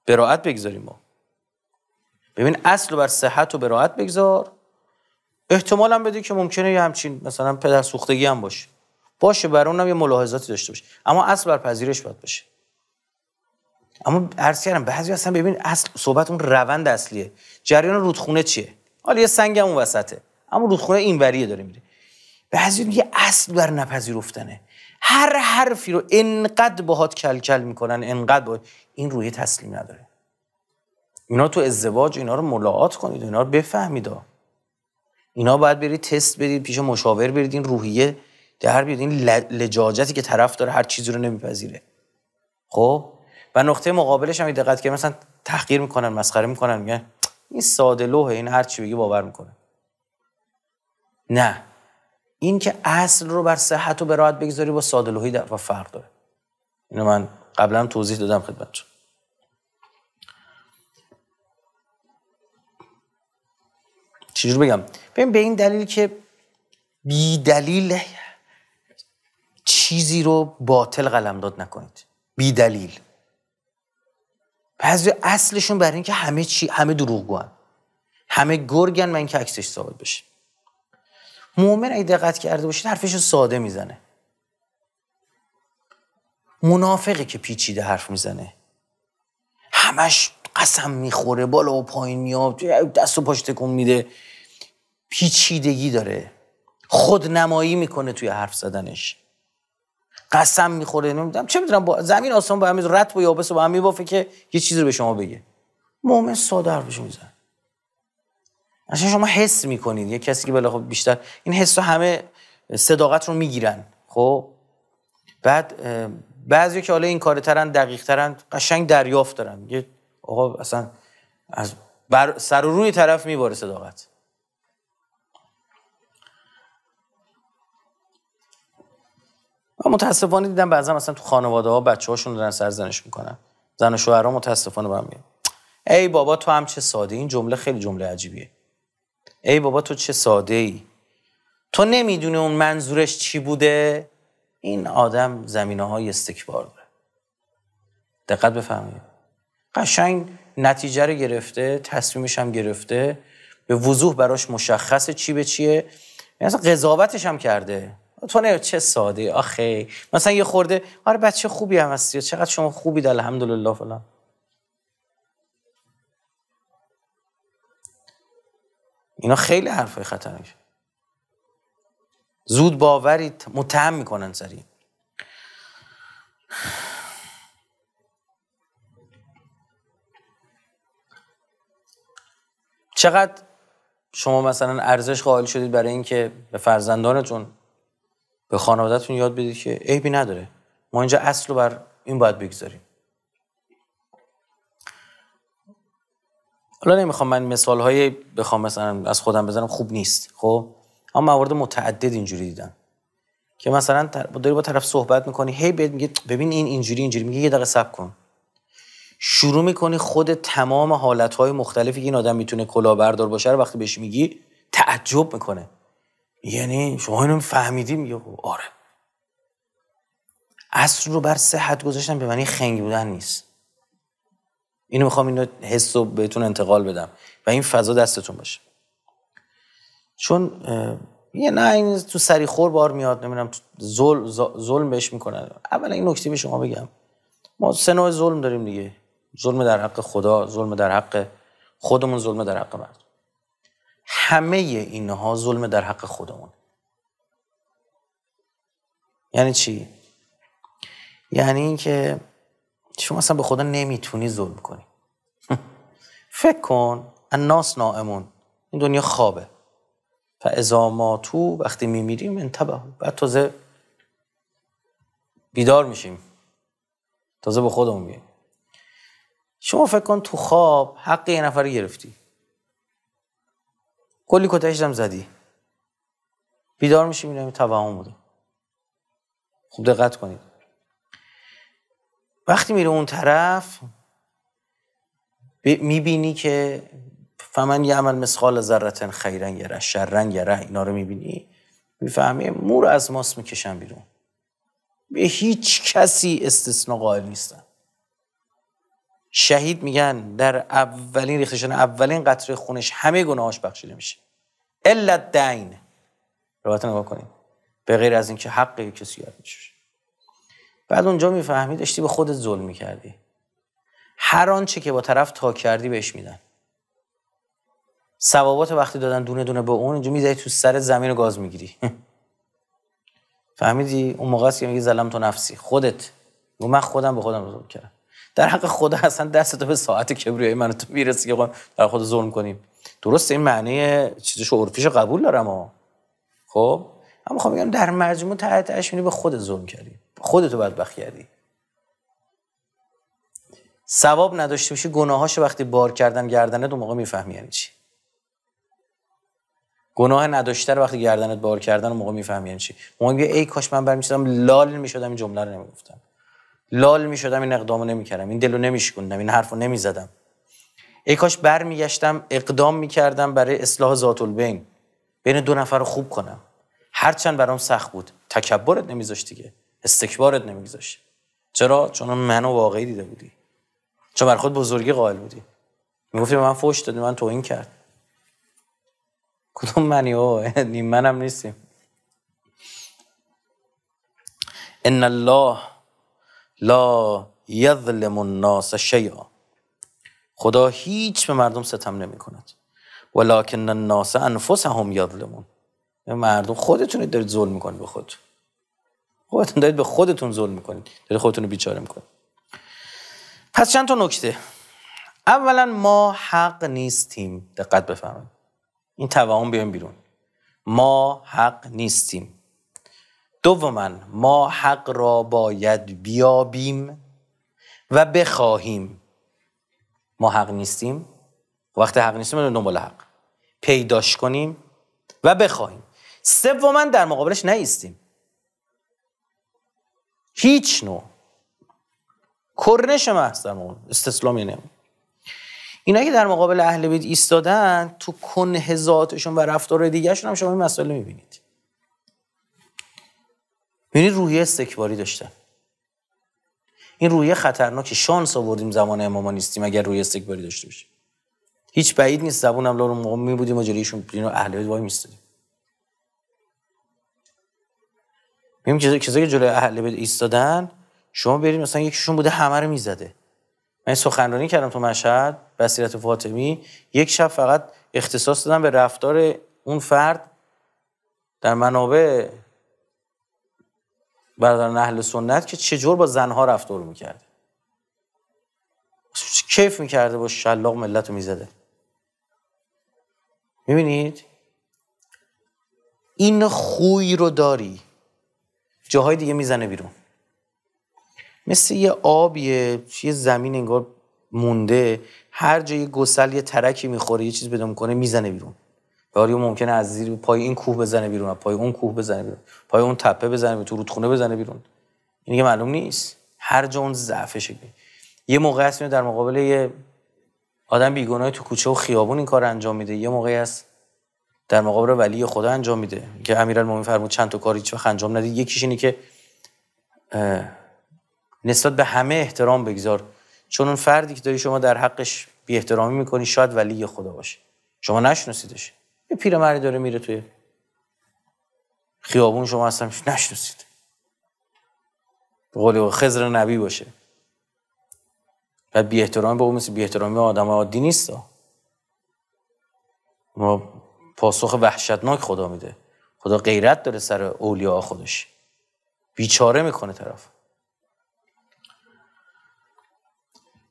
براعت بگذاریم ما ببین اصل رو بر صحت و براعت بگذار احتمال هم بده که ممکنه یه همچین مثلا پدر سوختگی هم باشه باشه برای اونم یه ملاحظاتی داشته باشه اما اصل بر پذیرش باید باشه اما عرض کردم بعضی اصلا ببین اصل صحبت اون روند اصلیه جریان رودخونه چیه حالا یه سنگ اون وسطه اما رودخونه این وریه داره میره بعضی یه اصل بر نپذیرفتنه هر حرفی رو انقدر باهات کلکل میکنن انقدر با... این روی تسلیم نداره اینا تو ازدواج اینا رو ملاعات کنید اینا رو بفهمید اینا باید برید تست برید پیش مشاور برید این روحیه در بیاد این لجاجتی که طرف داره هر چیزی رو نمیپذیره خب و نقطه مقابلش هم دقت که مثلا تحقیر میکنن مسخره میکنن میگن این ساده لوحه این هر چی بگی باور میکنه نه این که اصل رو بر صحت و براحت بگذاری با ساده لوحی و فرق داره اینو من قبلا توضیح دادم خدمتتون چجور بگم ببین به این دلیل که بی دلیل چیزی رو باطل قلمداد نکنید بی دلیل بعضی اصلشون برای اینکه همه چی همه دروغگوان همه گرگن من که عکسش ثابت بشه مؤمن اگه دقت کرده باشید حرفش رو ساده میزنه منافقه که پیچیده حرف میزنه همش قسم میخوره بالا و پایین میاد دست و پاش تکون میده پیچیدگی داره خود نمایی میکنه توی حرف زدنش قسم میخوره نمیدونم چه میدونم زمین آسمان با هم رد و یابس با هم میبافه که یه چیزی رو به شما بگه مؤمن ساده بهش میزن اصلا شما حس میکنید یه کسی که بالا خب بیشتر این حس رو همه صداقت رو میگیرن خب بعد بعضی که حالا این کاره ترن دقیق ترن قشنگ دریافت دارن یه آقا اصلا از بر سر و روی طرف میباره صداقت من متاسفانه دیدم بعضا مثلا تو خانواده ها بچه هاشون دارن سرزنش میکنن زن و شوهر ها متاسفانه برم میگن ای بابا تو هم چه ساده این جمله خیلی جمله عجیبیه ای بابا تو چه ساده ای تو نمیدونی اون منظورش چی بوده این آدم زمینه های استکبار داره دقت بفهمید قشنگ نتیجه رو گرفته تصمیمش هم گرفته به وضوح براش مشخصه چی به چیه مثلا یعنی قضاوتش هم کرده تو نه چه ساده آخه مثلا یه خورده آره بچه خوبی هم هستی چقدر شما خوبی دل الحمدلله فلان اینا خیلی حرفای خطرناک زود باورید متهم میکنن سری. چقدر شما مثلا ارزش قائل شدید برای اینکه به فرزندانتون به خانوادهتون یاد بدید که عیبی نداره ما اینجا اصل رو بر این باید بگذاریم حالا نمیخوام من مثال های بخوام مثلا از خودم بزنم خوب نیست خب اما موارد متعدد اینجوری دیدم که مثلا داری با طرف صحبت میکنی هی بهت میگه ببین این اینجوری اینجوری میگه یه دقیقه صبر کن شروع میکنی خود تمام های مختلفی که این آدم میتونه بردار باشه رو وقتی بهش میگی تعجب میکنه یعنی شما اینو فهمیدیم خب، آره اصل رو بر صحت گذاشتم به معنی خنگ بودن نیست اینو میخوام اینو حس و بهتون انتقال بدم و این فضا دستتون باشه چون یه نه این تو سری خور بار میاد نمیدونم ظلم ظلم بهش میکنن اولا این نکته به شما بگم ما سه نوع ظلم داریم دیگه ظلم در حق خدا ظلم در حق خودمون ظلم در حق مردم همه اینها ظلم در حق خودمون یعنی چی؟ یعنی اینکه شما اصلا به خدا نمیتونی ظلم کنی فکر کن الناس نائمون این دنیا خوابه ما تو وقتی میمیریم انتبه بعد تازه بیدار میشیم تازه به خودمون میگیم شما فکر کن تو خواب حق یه نفر گرفتی کلی کتش هم زدی بیدار میشه میبینی توهم بوده خوب دقت کنید وقتی میره اون طرف میبینی که فمن یعمل مثقال ذره ره یره یه یره اینا رو میبینی میفهمی مور از ماست میکشن بیرون به هیچ کسی استثناء قائل نیستن شهید میگن در اولین ریخته اولین قطره خونش همه گناهاش بخشیده میشه الا دین روایت نگاه کنیم به غیر از اینکه حق کسی یاد میشه بعد اونجا میفهمی داشتی به خودت ظلم میکردی هر آنچه که با طرف تا کردی بهش میدن ثوابات وقتی دادن دونه دونه به اون اینجا میذاری تو سر زمین و گاز میگیری فهمیدی اون موقع است که میگی ظلم تو نفسی خودت و من خودم به خودم ظلم کردم در حق خدا اصلا تو به ساعت کبریایی من تو میرسی که در خود ظلم کنیم درست؟ این معنی چیزش عرفیش قبول دارم ها خب اما میخوام میگم در مجموع تحت به خود ظلم کردی خودتو بدبخت کردی ثواب نداشته باشی گناهاش وقتی بار کردن گردنه دو موقع میفهمی یعنی چی گناه نداشته رو وقتی گردنت بار کردن اون موقع میفهمی یعنی چی موقع ای کاش من برمیشدم لال میشدم این جمله رو نمیگفتم لال شدم این اقدامو کردم این دلو شکندم این حرفو زدم ای کاش برمیگشتم اقدام میکردم برای اصلاح ذات البین بین دو نفر رو خوب کنم هرچند برام سخت بود تکبرت نمیذاشت دیگه استکبارت نمیگذاشت چرا چون منو واقعی دیده بودی چون بر خود بزرگی قائل بودی میگفتی من فوش دادی من توهین کرد کدوم منی او نیم منم نیستیم ان الله لا یظلم الناس شیئا خدا هیچ به مردم ستم نمی کند ولکن الناس انفسهم یظلمون یعنی مردم خودتونید دارید ظلم میکنید به خود خودتون دارید به خودتون ظلم میکنید دارید خودتون رو بیچاره میکنید پس چند تا نکته اولا ما حق نیستیم دقت بفرمایید این توهم بیایم بیرون ما حق نیستیم دوما ما حق را باید بیابیم و بخواهیم ما حق نیستیم وقتی حق نیستیم دنبال حق پیداش کنیم و بخواهیم سوما در مقابلش نیستیم هیچ نوع کرنش محض در مقابل استسلامی یعنی اینا که در مقابل اهل بیت ایستادن تو کنه ذاتشون و رفتار دیگهشون هم شما این مسئله میبینید یعنی روحیه استکباری داشتن این روحیه خطرناکه شانس آوردیم زمان امام نیستیم اگر روحیه استکباری داشته باشیم هیچ بعید نیست زبونم لارو موقع می بودیم و جلویشون اینو اهل وای میستادیم میگم کسایی که جلوی اهل بیت ایستادن شما برید مثلا یکیشون بوده همه رو میزده من سخنرانی کردم تو مشهد بصیرت فاطمی یک شب فقط اختصاص دادم به رفتار اون فرد در منابع برادر اهل سنت که چجور با زنها رفتار میکرده کیف میکرده با شلاق ملت رو میزده میبینید این خوی رو داری جاهای دیگه میزنه بیرون مثل یه آبیه یه زمین انگار مونده هر جایی گسل یه ترکی میخوره یه چیز بدون کنه میزنه بیرون یاری ممکنه از زیر پای این کوه بزنه بیرون پای اون کوه بزنه بیرون پای اون تپه بزنه بیرون تو رودخونه بزنه بیرون این که معلوم نیست هر جا اون ضعف شکلی یه موقع هست در مقابل یه آدم بیگناهی تو کوچه و خیابون این کار انجام میده یه موقعی هست در مقابل ولی خدا انجام میده که امیرالمومنین فرمود چند تا کار هیچ وقت انجام ندید یکیش اینه که نسبت به همه احترام بگذار چون اون فردی که داری شما در حقش بی احترامی میکنی شاید ولی خدا باشه شما نشناسیدش یه پیرمردی داره میره توی خیابون شما اصلا نشناسید قول نبی باشه و بی احترام به اون مثل بی احترامی آدم عادی نیست ما پاسخ وحشتناک خدا میده خدا غیرت داره سر اولیاء خودش بیچاره میکنه طرف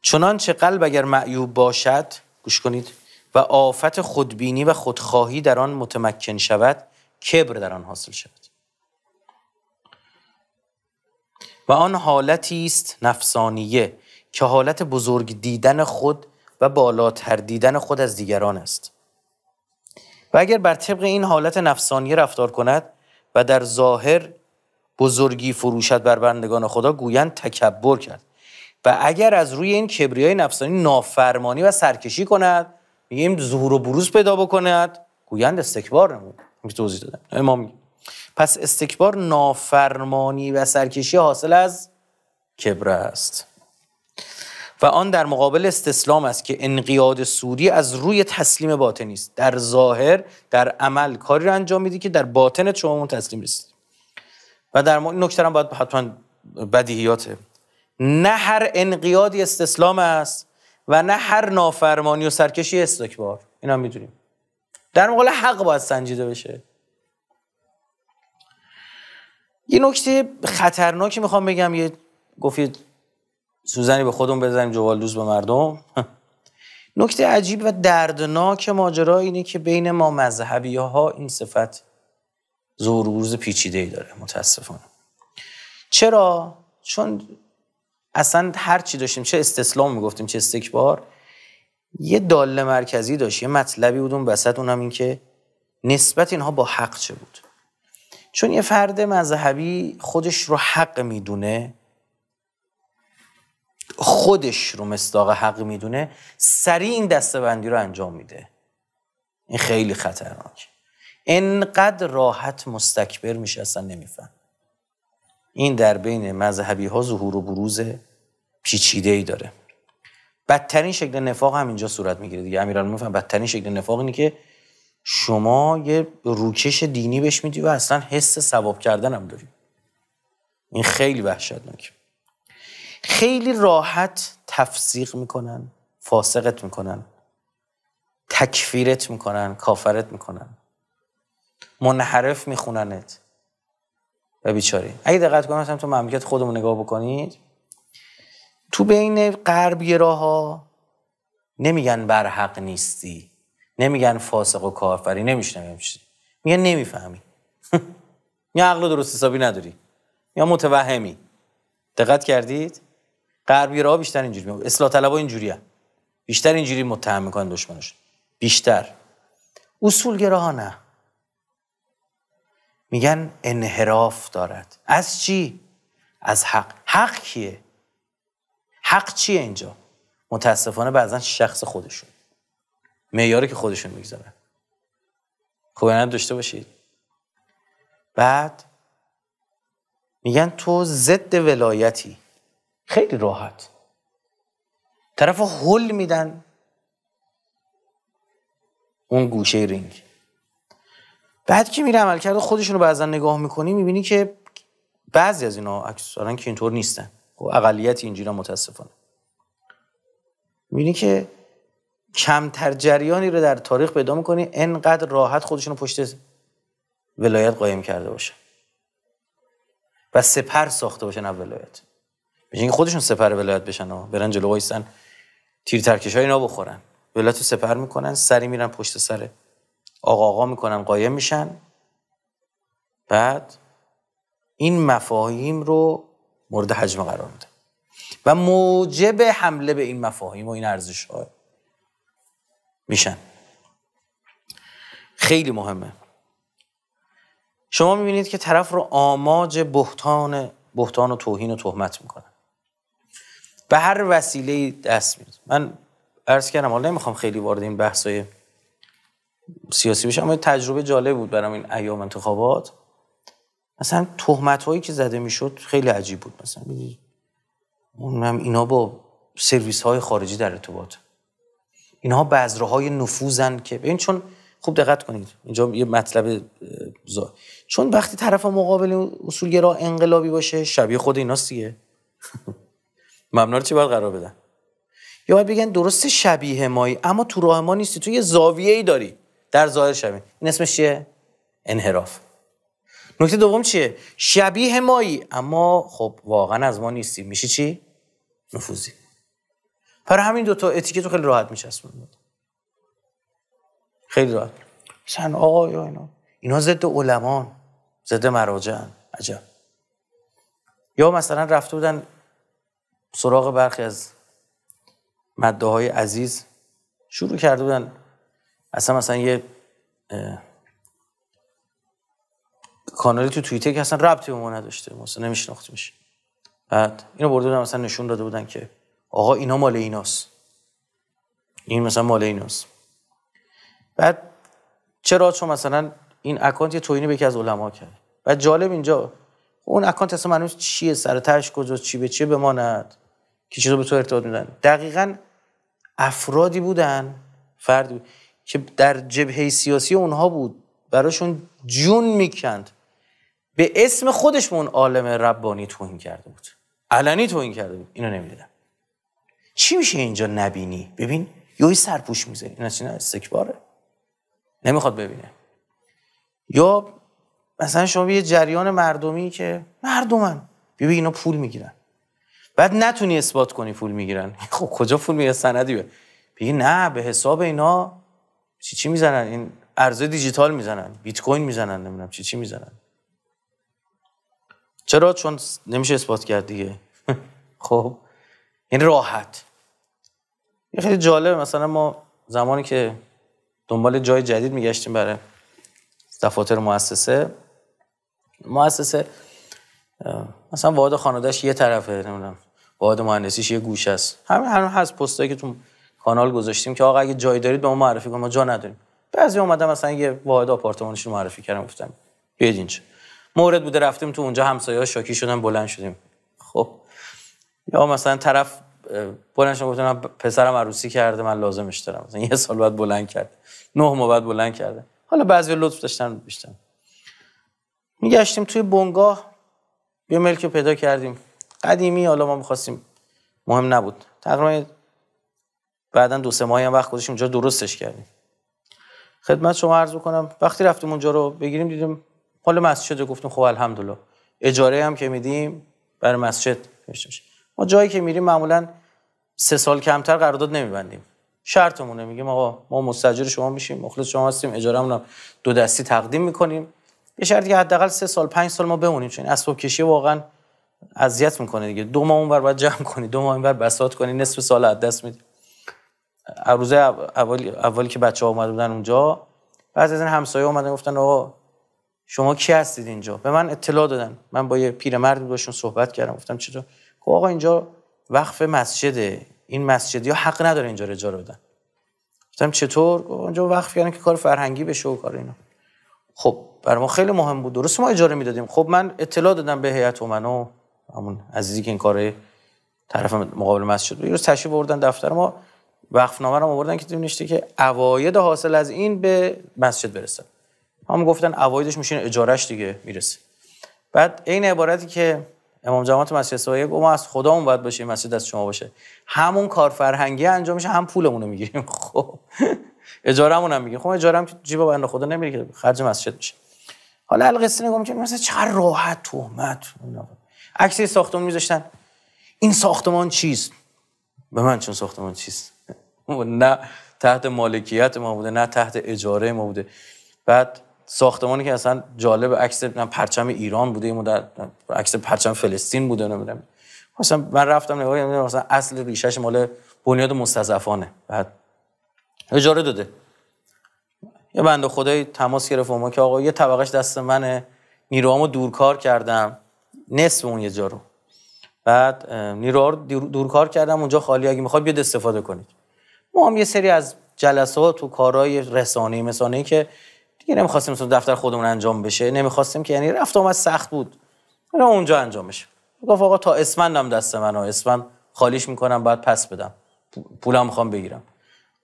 چنان چه قلب اگر معیوب باشد گوش کنید و آفت خودبینی و خودخواهی در آن متمکن شود کبر در آن حاصل شود و آن حالتی است نفسانیه که حالت بزرگ دیدن خود و بالاتر دیدن خود از دیگران است و اگر بر طبق این حالت نفسانیه رفتار کند و در ظاهر بزرگی فروشد بر بندگان خدا گویند تکبر کرد و اگر از روی این کبریای نفسانی نافرمانی و سرکشی کند میگیم ظهور و بروز پیدا بکند گویند استکبار نمود امام پس استکبار نافرمانی و سرکشی حاصل از کبر است و آن در مقابل استسلام است که انقیاد سوری از روی تسلیم باطنی است در ظاهر در عمل کاری رو انجام میدی که در باطنت شما تسلیم رسید و در این نکته هم باید حتما بدیهیاته نه هر انقیادی استسلام است و نه هر نافرمانی و سرکشی استکبار اینا میدونیم در مقال حق باید سنجیده بشه یه نکته خطرناکی میخوام بگم یه گفتید سوزنی به خودم بزنیم جوالدوز به مردم نکته عجیب و دردناک ماجرا اینه که بین ما مذهبی ها این صفت زور و پیچیده ای داره متاسفانه چرا؟ چون اصلا هر چی داشتیم چه استسلام میگفتیم چه استکبار یه داله مرکزی داشت یه مطلبی بود اون وسط اونم این که نسبت اینها با حق چه بود چون یه فرد مذهبی خودش رو حق میدونه خودش رو مصداق حق میدونه سریع این دستبندی رو انجام میده این خیلی خطرناک انقدر راحت مستکبر میشه اصلا نمیفهم این در بین مذهبی ها ظهور و بروزه پیچیده ای داره بدترین شکل نفاق هم اینجا صورت میگیره دیگه میفهم بدترین شکل نفاق اینه که شما یه روکش دینی بهش میدی و اصلا حس ثواب کردن هم داری این خیلی وحشتناک خیلی راحت تفسیق میکنن فاسقت میکنن تکفیرت میکنن کافرت میکنن منحرف میخوننت و بیچاری اگه دقت کنم تو مملکت خودمون نگاه بکنید تو بین غربی راها نمیگن برحق نیستی نمیگن فاسق و کارفری نمیشنویم میگن نمیفهمی یا عقل درست حسابی نداری یا متوهمی دقت کردید غربی راها بیشتر اینجوری میگن اصلاح اینجوری بیشتر اینجوری متهم میکنن دشمنش بیشتر اصولگراها نه میگن انحراف دارد از چی از حق حق کیه حق چیه اینجا متاسفانه بعضا شخص خودشون معیاری که خودشون میگذارن خوب داشته باشید بعد میگن تو ضد ولایتی خیلی راحت طرف هل میدن اون گوشه رینگ بعد که میره کرده خودشون رو بعضا نگاه میکنی میبینی که بعضی از اینا اکثرا که اینطور نیستن اقلیت اینجوری متاسفانه میبینی که کمتر جریانی رو در تاریخ پیدا میکنی انقدر راحت خودشون رو پشت ولایت قایم کرده باشن و سپر ساخته باشن از ولایت اینکه خودشون سپر ولایت بشن و برن جلو وایسن تیر ترکش بخورن ولایت رو سپر میکنن سری میرن پشت سر آقا آقا میکنن قایم میشن بعد این مفاهیم رو مورد حجم قرار میده و موجب حمله به این مفاهیم و این ارزش ها میشن خیلی مهمه شما میبینید که طرف رو آماج بهتان بهتان و توهین و تهمت میکنه به هر وسیله دست میاد من عرض کردم حالا نمیخوام خیلی وارد این های سیاسی بشم اما تجربه جالب بود برام این ایام انتخابات مثلا تهمت هایی که زده میشد خیلی عجیب بود مثلا اونم اینا با سرویس های خارجی در ارتباط اینها بذره های نفوذن که ببین چون خوب دقت کنید اینجا یه مطلب زا. چون وقتی طرف مقابل اصولگرا انقلابی باشه شبیه خود اینا سیه مبنا چی باید قرار بدن یا باید بگن درست شبیه مایی اما تو راه ما نیستی تو یه زاویه ای داری در ظاهر شبیه این اسمش چیه انحراف نکته دوم چیه شبیه مایی اما خب واقعا از ما نیستیم میشه چی نفوذی برای همین دوتا اتیکت رو خیلی راحت میچسبونیم خیلی راحت چند آقا یا اینا اینا ضد علمان ضد مراجع عجب یا مثلا رفته بودن سراغ برخی از مده های عزیز شروع کرده بودن اصلا مثلا یه کانالی تو توییتر که اصلا ربطی به ما نداشته ما اصلا نمیشناختیمش بعد اینو برده مثلا نشون داده بودن که آقا اینا مال ایناست این مثلا مال ایناست بعد چرا چون مثلا این اکانت یه توینی به یکی از علما کرد و جالب اینجا اون اکانت اصلا معلوم چیه سر تهش کجاست چی به چی بماند که چیزو به تو ارتباط میدن دقیقا افرادی بودن فردی بود که در جبهه سیاسی اونها بود براشون جون میکند به اسم خودشمون عالم ربانی توهین کرده بود علنی توهین کرده بود اینو نمیدیدم چی میشه اینجا نبینی ببین یوی سرپوش میزنی این اصلا استکباره نمیخواد ببینه یا مثلا شما یه جریان مردمی که مردمن ببین اینا پول میگیرن بعد نتونی اثبات کنی پول میگیرن خب کجا پول میگیرن سندی به بگی نه به حساب اینا چی چی میزنن این ارز دیجیتال میزنن بیت کوین میزنن نمیدونم چی چی میزنن چرا چون نمیشه اثبات کرد دیگه خب این یعنی راحت یه خیلی جالبه مثلا ما زمانی که دنبال جای جدید میگشتیم برای دفاتر مؤسسه مؤسسه مثلا واحد خانوادهش یه طرفه نمیدونم واحد مهندسیش یه گوش است همین هر هست پستی که تو کانال گذاشتیم که آقا اگه جای دارید به ما معرفی کن ما جا نداریم بعضی اومدن مثلا یه واحد آپارتمانش رو معرفی کردم گفتم بیاید مورد بوده رفتیم تو اونجا ها شاکی شدن بلند شدیم خب یا مثلا طرف بلند شدم پسرم عروسی کرده من لازمش دارم مثلا یه سال بعد بلند کرد نه ماه بعد بلند کرده حالا بعضی لطف داشتن بیشتر میگشتیم توی بنگاه یه ملکی پیدا کردیم قدیمی حالا ما میخواستیم مهم نبود تقریبا بعدا دو سه ماهی هم وقت گذاشتیم اونجا درستش کردیم خدمت شما عرض کنم وقتی رفتیم اونجا رو بگیریم دیدیم حال مسجد رو خب الحمدلله اجاره هم که میدیم بر مسجد میشه ما جایی که میریم معمولا سه سال کمتر قرارداد نمیبندیم شرطمونه میگیم آقا ما مستاجر شما میشیم مخلص شما هستیم اجارهمون هم دو دستی تقدیم میکنیم به شرطی که حداقل سه سال پنج سال ما بمونیم چون اسباب کشی واقعا اذیت میکنه دیگه دو ماه اونور باید جمع کنی دو ماه اینور بساط کنی نصف سال از دست میدی روز اول اولی که بچه ها اومده بودن اونجا بعضی از این همسایه اومدن گفتن آقا شما کی هستید اینجا به من اطلاع دادن من با یه پیرمرد باشون صحبت کردم گفتم چرا خب آقا اینجا وقف مسجده این مسجد یا حق نداره اینجا رو بدن گفتم چطور اونجا وقف کردن که کار فرهنگی بشه و کار اینا خب برای ما خیلی مهم بود درست ما اجاره میدادیم خب من اطلاع دادم به هیئت امنا و همون عزیزی که این کاره طرف مقابل مسجد بود یه روز تشریف آوردن دفتر ما وقف نامه رو آوردن که نوشته که اواید حاصل از این به مسجد برسه هم گفتن اوایدش میشین اجارش دیگه میرسه بعد این عبارتی که امام جماعت مسجد سوایه گفت ما از خدامون باید باشه مسجد از شما باشه همون کار فرهنگی انجام میشه هم پولمون رو میگیریم خب اجارمون هم میگیریم خب اجارم که جیب بنده خدا نمیره که خرج مسجد میشه حالا القصه نگم که مثلا چقدر راحت تهمت عکسی ساختمون میذاشتن این ساختمان چیست به من چون ساختمان چیست نه تحت مالکیت ما بوده نه تحت اجاره ما بوده بعد ساختمانی که اصلا جالب عکس پرچم ایران بوده مدر عکس پرچم فلسطین بوده نمیدونم مثلا من رفتم نگاه کردم مثلا اصل ریشش مال بنیاد مستضعفانه بعد اجاره داده یه بنده خدای تماس گرفت ما که آقا یه طبقش دست منه نیروامو دورکار کردم نصف اون یه جارو رو بعد نیروها رو دورکار کردم اونجا خالی اگه میخواد بیاد استفاده کنید ما هم یه سری از جلسات و کارهای رسانه‌ای مثلا که دیگه نمیخواستیم تو دفتر خودمون انجام بشه نمیخواستیم که یعنی رفت از سخت بود حالا اونجا انجام بشه گفت آقا تا اسمندم دست منو اسمن خالیش میکنم بعد پس بدم پولم میخوام بگیرم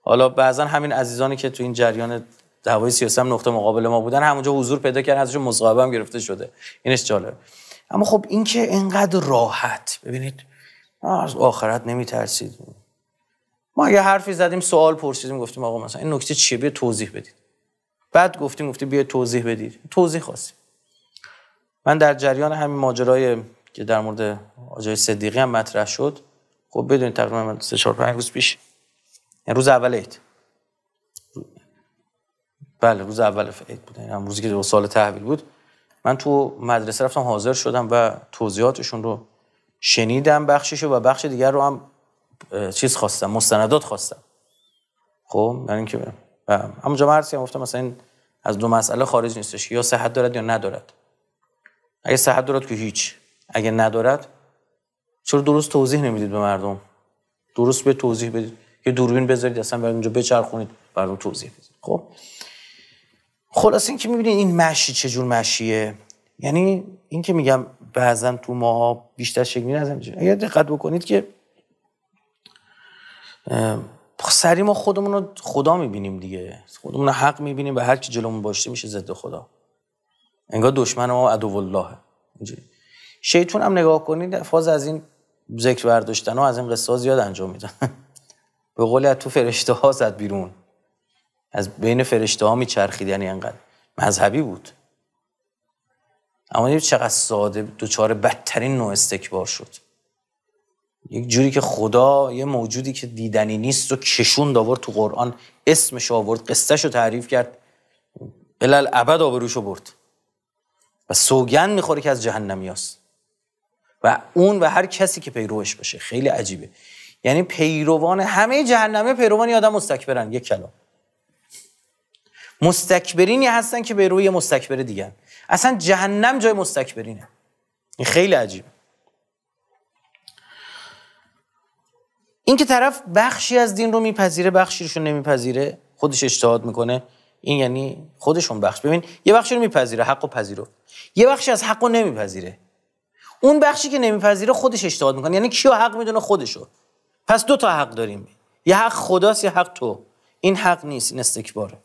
حالا بعضا همین عزیزانی که تو این جریان دعوای سیاسی هم نقطه مقابل ما بودن همونجا حضور پیدا کردن ازشون مصاحبه هم گرفته شده اینش جالبه اما خب این که انقدر راحت ببینید از آخرت نمیترسید ما یه حرفی زدیم سوال پرسیدیم گفتیم آقا مثلا این نکته چیه بیا توضیح بدید بعد گفتیم گفتیم بیا توضیح بدید توضیح خواستیم من در جریان همین ماجرای که در مورد آجای صدیقی هم مطرح شد خب بدون تقریبا من 3 4 5 روز پیش یعنی روز اول عید بله روز اول عید بود یعنی روزی که سال تحویل بود من تو مدرسه رفتم حاضر شدم و توضیحاتشون رو شنیدم بخششو و بخش دیگر رو هم چیز خواستم مستندات خواستم خب من یعنی اینکه اما همونجا من هم گفتم مثلا این از دو مسئله خارج نیستش یا صحت دارد یا ندارد اگه صحت دارد که هیچ اگه ندارد چرا درست توضیح نمیدید به مردم درست به توضیح بدید یه دوربین بذارید اصلا برای اونجا بچرخونید مردم توضیح بدید خب خلاص این که میبینید این مشی چه جور مشیه یعنی این که میگم بعضا تو ما بیشتر شکلی نزن اگر دقت بکنید که خب سری ما خودمون رو خدا میبینیم دیگه خودمون رو حق میبینیم به هر کی جلومون باشه میشه ضد خدا انگار دشمن ما عدو الله اینجوری شیطون هم نگاه کنید فاز از این ذکر برداشتن و از این قصه ها زیاد انجام میدن به قول از تو فرشته ها زد بیرون از بین فرشته ها میچرخید یعنی انقدر مذهبی بود اما چقدر ساده دوچار بدترین نوع استکبار شد یک جوری که خدا یه موجودی که دیدنی نیست و کشون آورد تو قرآن اسمش آورد قصهشو رو تعریف کرد عبد ابد رو برد و سوگن میخوره که از جهنمی هست. و اون و هر کسی که پیروش باشه خیلی عجیبه یعنی پیروان همه جهنمه پیروان آدم مستکبرن یک کلام مستکبرینی هستن که به روی مستکبر دیگر اصلا جهنم جای مستکبرینه خیلی عجیبه اینکه طرف بخشی از دین رو میپذیره بخشی رو نمیپذیره خودش اجتهاد میکنه این یعنی خودشون بخش ببین یه بخشی رو میپذیره حق و پذیرو یه بخشی از حق نمیپذیره اون بخشی که نمیپذیره خودش اجتهاد میکنه یعنی کیو حق میدونه خودشو پس دو تا حق داریم یه حق خداست یه حق تو این حق نیست این استکباره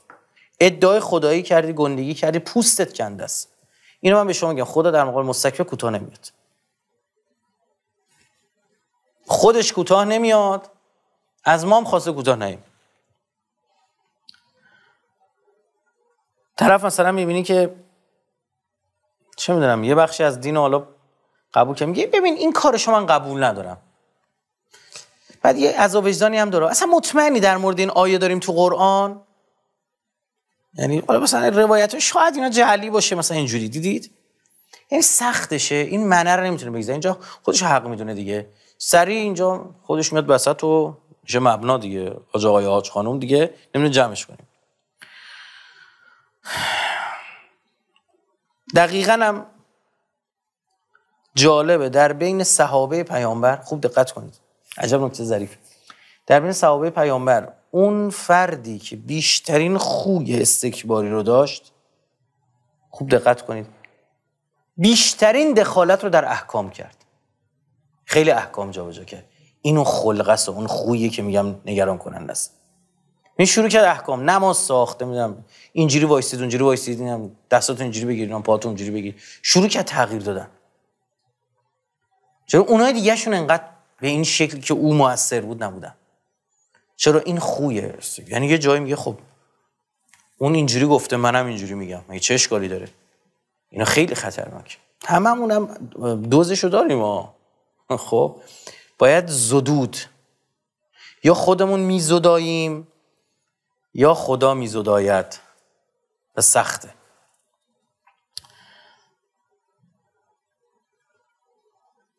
ادعای خدایی کردی گندگی کردی پوستت کنده است اینو من به شما میگم خدا در مقابل مستکبر کوتاه نمیاد خودش کوتاه نمیاد از ما هم خواسته کوتاه نیم طرف مثلا میبینی که چه میدونم یه بخشی از دین حالا قبول که میگه ببین این کارشو من قبول ندارم بعد یه عذاب وجدانی هم داره اصلا مطمئنی در مورد این آیه داریم تو قرآن یعنی حالا مثلا روایت شاید اینا جعلی باشه مثلا اینجوری دیدید یعنی سختشه این منر نمیتونه بگیزه اینجا خودش حق میدونه دیگه سریع اینجا خودش میاد وسط و میشه مبنا دیگه آج آقای آج خانم دیگه نمیدونه جمعش کنیم دقیقا هم جالبه در بین صحابه پیامبر خوب دقت کنید عجب نکته ظریف در بین صحابه پیامبر اون فردی که بیشترین خوی استکباری رو داشت خوب دقت کنید بیشترین دخالت رو در احکام کرد خیلی احکام جابجا کرد اینو اون اون خویی که میگم نگران کننده است این شروع کرد احکام نماز ساخته میدم اینجوری وایسید اونجوری وایسید اینم دستاتون اینجوری بگیرید پاتون اونجوری بگیر شروع کرد تغییر دادن چرا اونای دیگه شون انقدر به این شکل که او موثر بود نبودن چرا این خویه یعنی یه جایی میگه خب اون اینجوری گفته منم اینجوری میگم مگه چه اشکالی داره اینا خیلی خطرناک هممونم دوزشو داریم ها خب باید زدود یا خودمون میزداییم یا خدا میزداید و سخته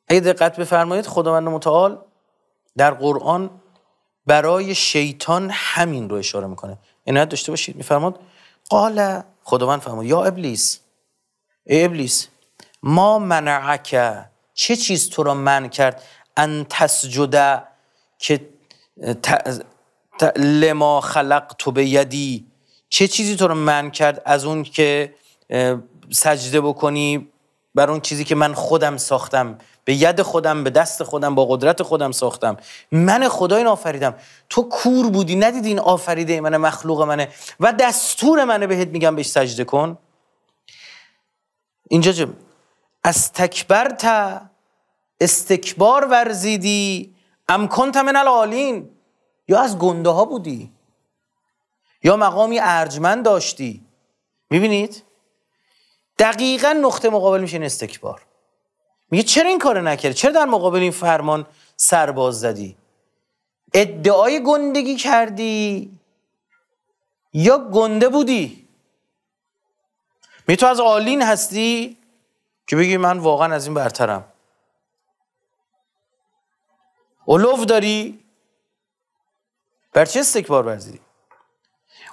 اگه دقت بفرمایید خداوند متعال در قرآن برای شیطان همین رو اشاره میکنه عنایت داشته باشید میفرماد قال خداوند فرمود یا ابلیس ای ابلیس ما منعکه چه چیز تو را من کرد ان تسجده که لما خلق تو به یدی چه چیزی تو رو من کرد از اون که سجده بکنی بر اون چیزی که من خودم ساختم به ید خودم به دست خودم با قدرت خودم ساختم من خدا این آفریدم تو کور بودی ندیدی این آفریده منه مخلوق منه و دستور منه بهت میگم بهش سجده کن اینجا جب از تا استکبار ورزیدی ام کنت من العالین یا از گنده ها بودی یا مقامی ارجمند داشتی میبینید دقیقا نقطه مقابل میشه این استکبار میگه چرا این کار نکردی چرا در مقابل این فرمان سرباز زدی ادعای گندگی کردی یا گنده بودی می تو از آلین هستی که بگی من واقعا از این برترم علو داری بر چه استکبار ورزیدی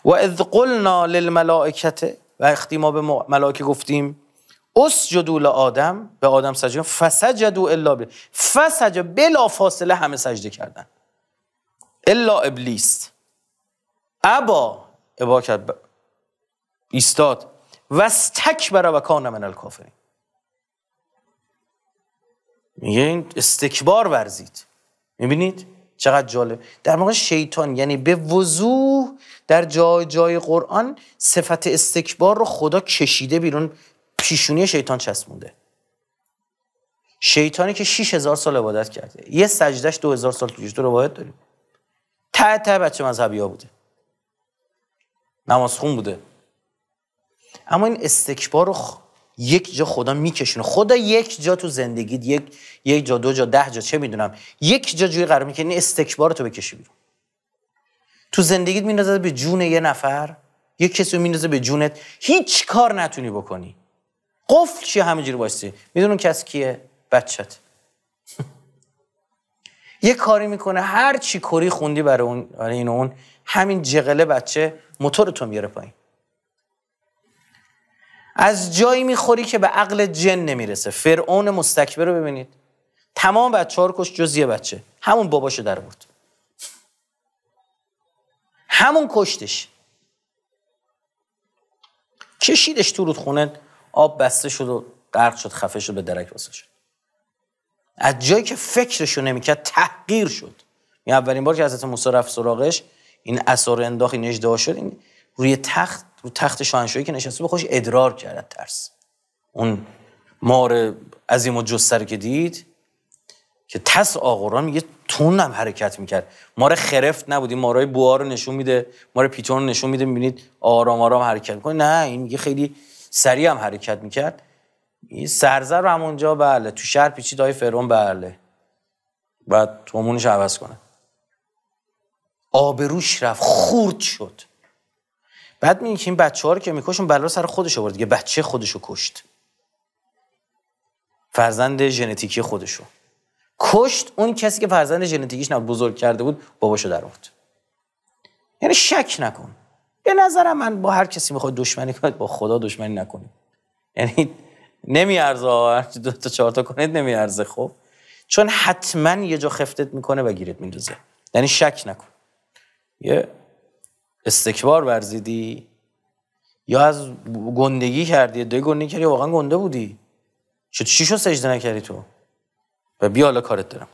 و اذ قلنا للملائکته وقتی ما به ملائکه گفتیم اسجدوا آدم به آدم سجده فسجدو الا به فسج بلا فاصله همه سجده کردن الا ابلیس ابا ابا کرد ایستاد استکبر و کان من الکافرین میگه این استکبار ورزید میبینید چقدر جالب در موقع شیطان یعنی به وضوح در جای جای قرآن صفت استکبار رو خدا کشیده بیرون پیشونی شیطان چسبونده شیطانی که 6000 سال عبادت کرده یه سجدش 2000 سال توش رو باید داریم ته ته بچه مذهبی ها بوده نماز خون بوده اما این استکبار رو یک جا خدا میکشونه خدا یک جا تو زندگیت یک یک جا دو جا ده جا چه میدونم یک جا جوی قرار میکنی استکبار تو بکشی بیرون تو زندگیت میندازه به جون یه نفر یک کسی رو میندازه به جونت هیچ کار نتونی بکنی قفل چیه همینجوری باشی میدونم کس کیه بچت یه کاری میکنه هر چی کری خوندی برای اون برای این اون همین جغله بچه موتور تو میاره پایین از جایی میخوری که به عقل جن نمیرسه فرعون مستکبر رو ببینید تمام بچه ها رو جز یه بچه همون باباشو در برد همون کشتش کشیدش تو خونه آب بسته شد و غرق شد خفه شد به درک واسه شد از جایی که فکرشو نمیکرد تحقیر شد این اولین بار که حضرت موسی رفت سراغش این اثر انداخی این شد این روی تخت رو تخت شاهنشاهی که نشسته به خوش ادرار کرد ترس اون مار عظیم و رو که دید که تس آقوران میگه تون هم حرکت میکرد مار خرفت نبود این مارای بوها رو نشون میده مار پیتون رو نشون میده میبینید آرام آرام حرکت میکنه نه این میگه خیلی سریع هم حرکت میکرد این سرزر رو همونجا بله تو شهر پیچید دای فرون بله بعد تومونش عوض کنه آبروش رفت خورد شد بعد میگه که این بچه ها رو که میکشون بلا سر خودش آورد دیگه بچه خودشو کشت فرزند ژنتیکی خودشو کشت اون کسی که فرزند ژنتیکیش نبود بزرگ کرده بود باباشو در آورد یعنی شک نکن به نظر من با هر کسی میخواد دشمنی کنید با خدا دشمنی نکنید یعنی نمیارزه دو تا چهار تا کنید نمیارزه خب چون حتما یه جا خفتت میکنه و گیرت میندازه یعنی شک نکن یه استکبار ورزیدی یا از گندگی کردی دوی گندگی کردی واقعا گنده بودی چه شیشو سجده نکردی تو و بیا حالا کارت دارم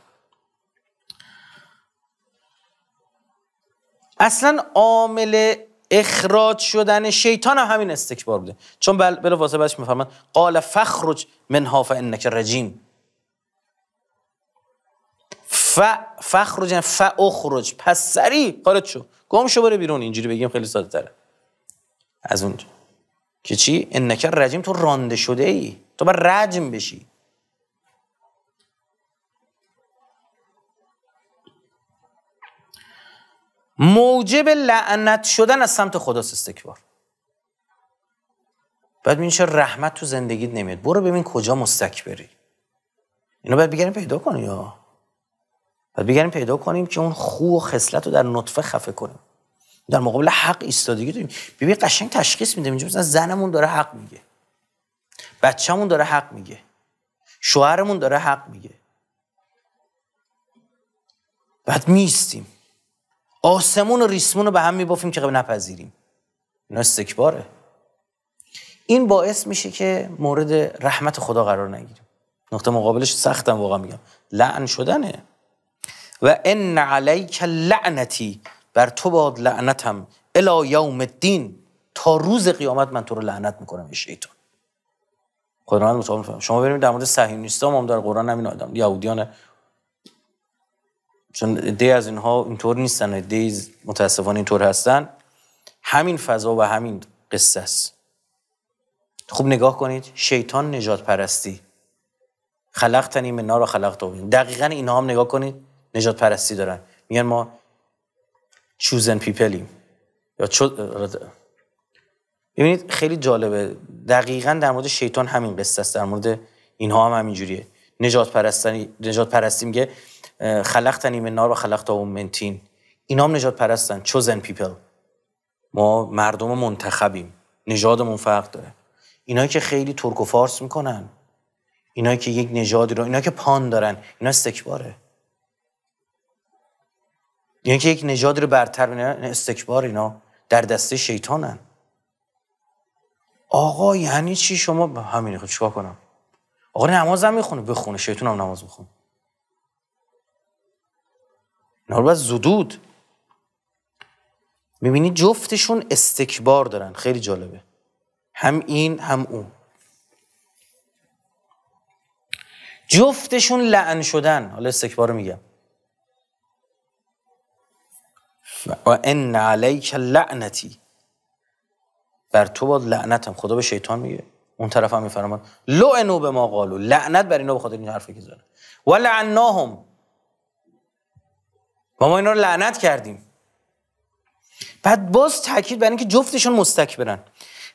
اصلا عامل اخراج شدن شیطان همین استکبار بوده چون بل بلا واسه میفهمن قال فخرج منها فانک رجیم ف فخرج ف اخرج پس سری کارت شو گم شو بره بیرون اینجوری بگیم خیلی ساده تره از اونجا که چی نکر رجیم تو رانده شده ای تو بر رجم بشی موجب لعنت شدن از سمت خداست استکبار بعد ببین چه رحمت تو زندگیت نمیاد برو ببین کجا مستکبری اینو باید بگیریم پیدا کنیم یا باید بگیریم پیدا کنیم که اون خو و خصلت رو در نطفه خفه کنیم در مقابل حق ایستادگی داریم ببین قشنگ تشخیص میده اینجا مثلا زنمون داره حق میگه بچه‌مون داره حق میگه شوهرمون داره حق میگه بعد میستیم آسمون و ریسمون رو به هم میبافیم که نپذیریم اینا استکباره این باعث میشه که مورد رحمت خدا قرار نگیریم نقطه مقابلش سختم واقعا میگم لعن شدنه و ان علیک لعنتی بر تو باد لعنتم الا یوم الدین تا روز قیامت من تو رو لعنت میکنم ای شیطان خداوند متعال شما بریم در مورد ها هم در قرآن همین آدم یهودیان چون دی از اینها اینطور نیستن دی متاسفانه اینطور هستن همین فضا و همین قصه است خوب نگاه کنید شیطان نجات پرستی خلقتنی من نار و خلق دقیقا اینها هم نگاه کنید نجات پرستی دارن میگن ما چوزن پیپلیم یا ببینید خیلی جالبه دقیقا در مورد شیطان همین قصه است در مورد اینها هم جوریه نجات پرستنی نجات پرستیم میگه خلقتنی من نار و خلقت منتین منتین اینا هم نجات پرستن چوزن پیپل ما مردم منتخبیم نژادمون فرق داره اینایی که خیلی ترک و فارس میکنن اینایی که یک نژادی رو اینا که پان دارن اینا استکباره یعنی که یک نژاد رو برتر استکبار اینا در دسته شیطانن آقا یعنی چی شما همین خود خب چیکار کنم آقا نماز هم میخونه بخونه شیطان هم نماز بخونه نارو باز زدود میبینی جفتشون استکبار دارن خیلی جالبه هم این هم اون جفتشون لعن شدن حالا استکبار میگم و ان علیک لعنتی بر تو با لعنتم خدا به شیطان میگه اون طرف هم لو لعنو به ما قالو لعنت بر اینا به خاطر این حرفی که زدن و لعناهم ما اینا رو لعنت کردیم بعد باز تاکید بر اینکه جفتشون مستکبرن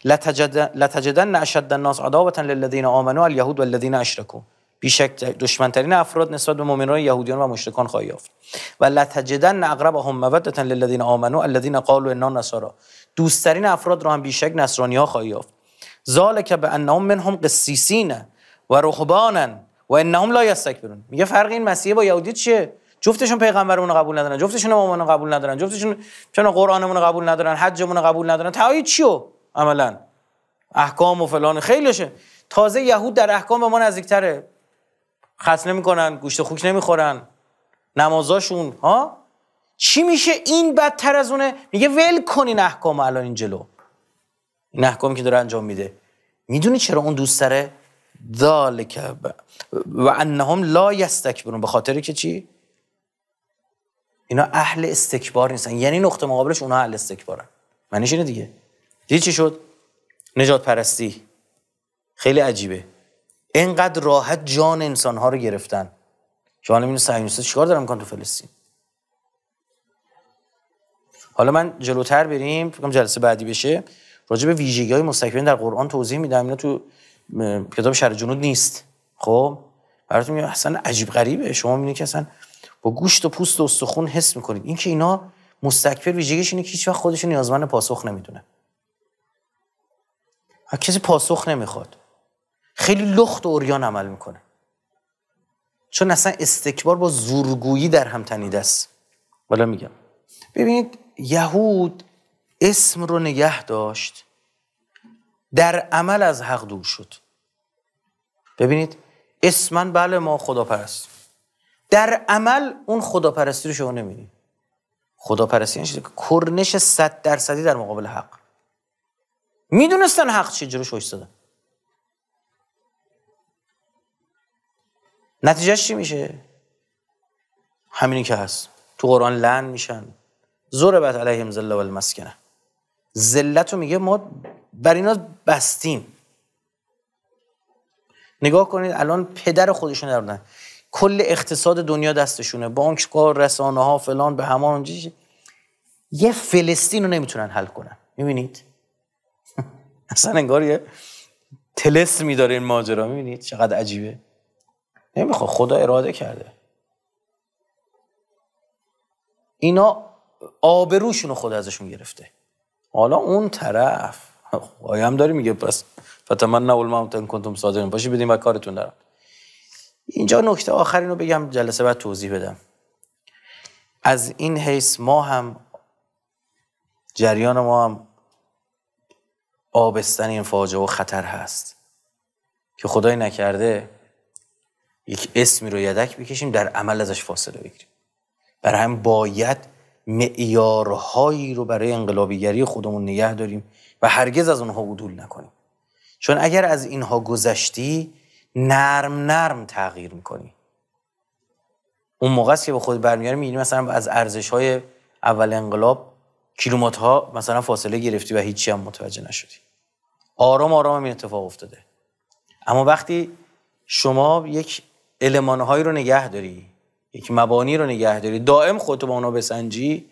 لتجدن اشد الناس عداوه للذین آمنوا الیهود والذین اشرکوا بیشک دشمنترین افراد نسبت به مؤمنان یهودیان و مشرکان خواهی یافت و لتجدن اقربهم مودتا للذین آمنوا الذین قالوا اننا نصارا دوستترین افراد را هم بیشک نصرانی ها خواهی یافت ذالک بانهم منهم قسیسین و رهبانا و انهم لا یستکبرون میگه فرق این مسیح با یهودی چیه جفتشون پیغمبرمون قبول ندارن جفتشون امامانو قبول ندارن جفتشون چون قرآنمون رو قبول ندارن حجمون قبول ندارن تهای چیو عملا احکام و فلان خیلیشه تازه یهود در احکام به ما نزدیکتره خس نمیکنن گوشت خوک نمیخورن نمازاشون ها چی میشه این بدتر از اونه میگه ول کنین احکام الان این جلو این احکامی که داره انجام میده میدونی چرا اون دوست داره ذالک و انهم لا یستکبرون به خاطر که چی اینا اهل استکبار نیستن یعنی نقطه مقابلش اونها اهل استکبارن معنیش اینه دیگه دیگه چی شد نجات پرستی خیلی عجیبه اینقدر راحت جان انسان ها رو گرفتن شما نمیدونید صهیونیست‌ها چیکار دارم میکنن تو فلسطین حالا من جلوتر بریم فکر جلسه بعدی بشه راجع به ویژگی های مستقبین در قرآن توضیح میدم اینا تو کتاب شرح جنود نیست خب براتون میگم اصلا عجیب غریبه شما میبینید که اصلا با گوشت و پوست و استخون حس میکنید اینکه اینا مستکبر ویژگیش اینه که هیچ وقت خودش نیازمند پاسخ نمیدونه کسی پاسخ نمیخواد خیلی لخت و اوریان عمل میکنه چون اصلا استکبار با زورگویی در هم تنیده است حالا میگم ببینید یهود اسم رو نگه داشت در عمل از حق دور شد ببینید اسمن بله ما خداپرست در عمل اون خداپرستی رو شما نمیدید خداپرستی یعنی کرنش صد درصدی در مقابل حق میدونستن حق چه جلوش نتیجهش چی میشه همینی که هست تو قرآن لعن میشن زور علیهم ذله و المسکنه رو میگه ما بر اینا بستیم نگاه کنید الان پدر خودشون دردن کل اقتصاد دنیا دستشونه بانک کار رسانه ها فلان به همان اونجا یه فلسطین رو نمیتونن حل کنن میبینید اصلا انگار یه تلس میداره این ماجرا میبینید چقدر عجیبه نمیخواد خدا اراده کرده اینا آبروشون خدا ازشون گرفته حالا اون طرف آیه هم داری میگه پس فتمن نه کنتم صادقین باشی بدیم و کارتون دارم اینجا نکته آخرین رو بگم جلسه بعد توضیح بدم از این حیث ما هم جریان ما هم آبستن این فاجعه و خطر هست که خدای نکرده یک اسمی رو یدک بکشیم در عمل ازش فاصله بگیریم برای هم باید معیارهایی رو برای انقلابیگری خودمون نگه داریم و هرگز از اونها عدول نکنیم چون اگر از اینها گذشتی نرم نرم تغییر میکنی اون موقع که به خود برمیاری میگیری مثلا از ارزش های اول انقلاب کیلومات ها مثلا فاصله گرفتی و هیچی هم متوجه نشدی آرام آرام این اتفاق افتاده اما وقتی شما یک المانهایی رو نگه داری یک مبانی رو نگه داری دائم خودتو با اونا بسنجی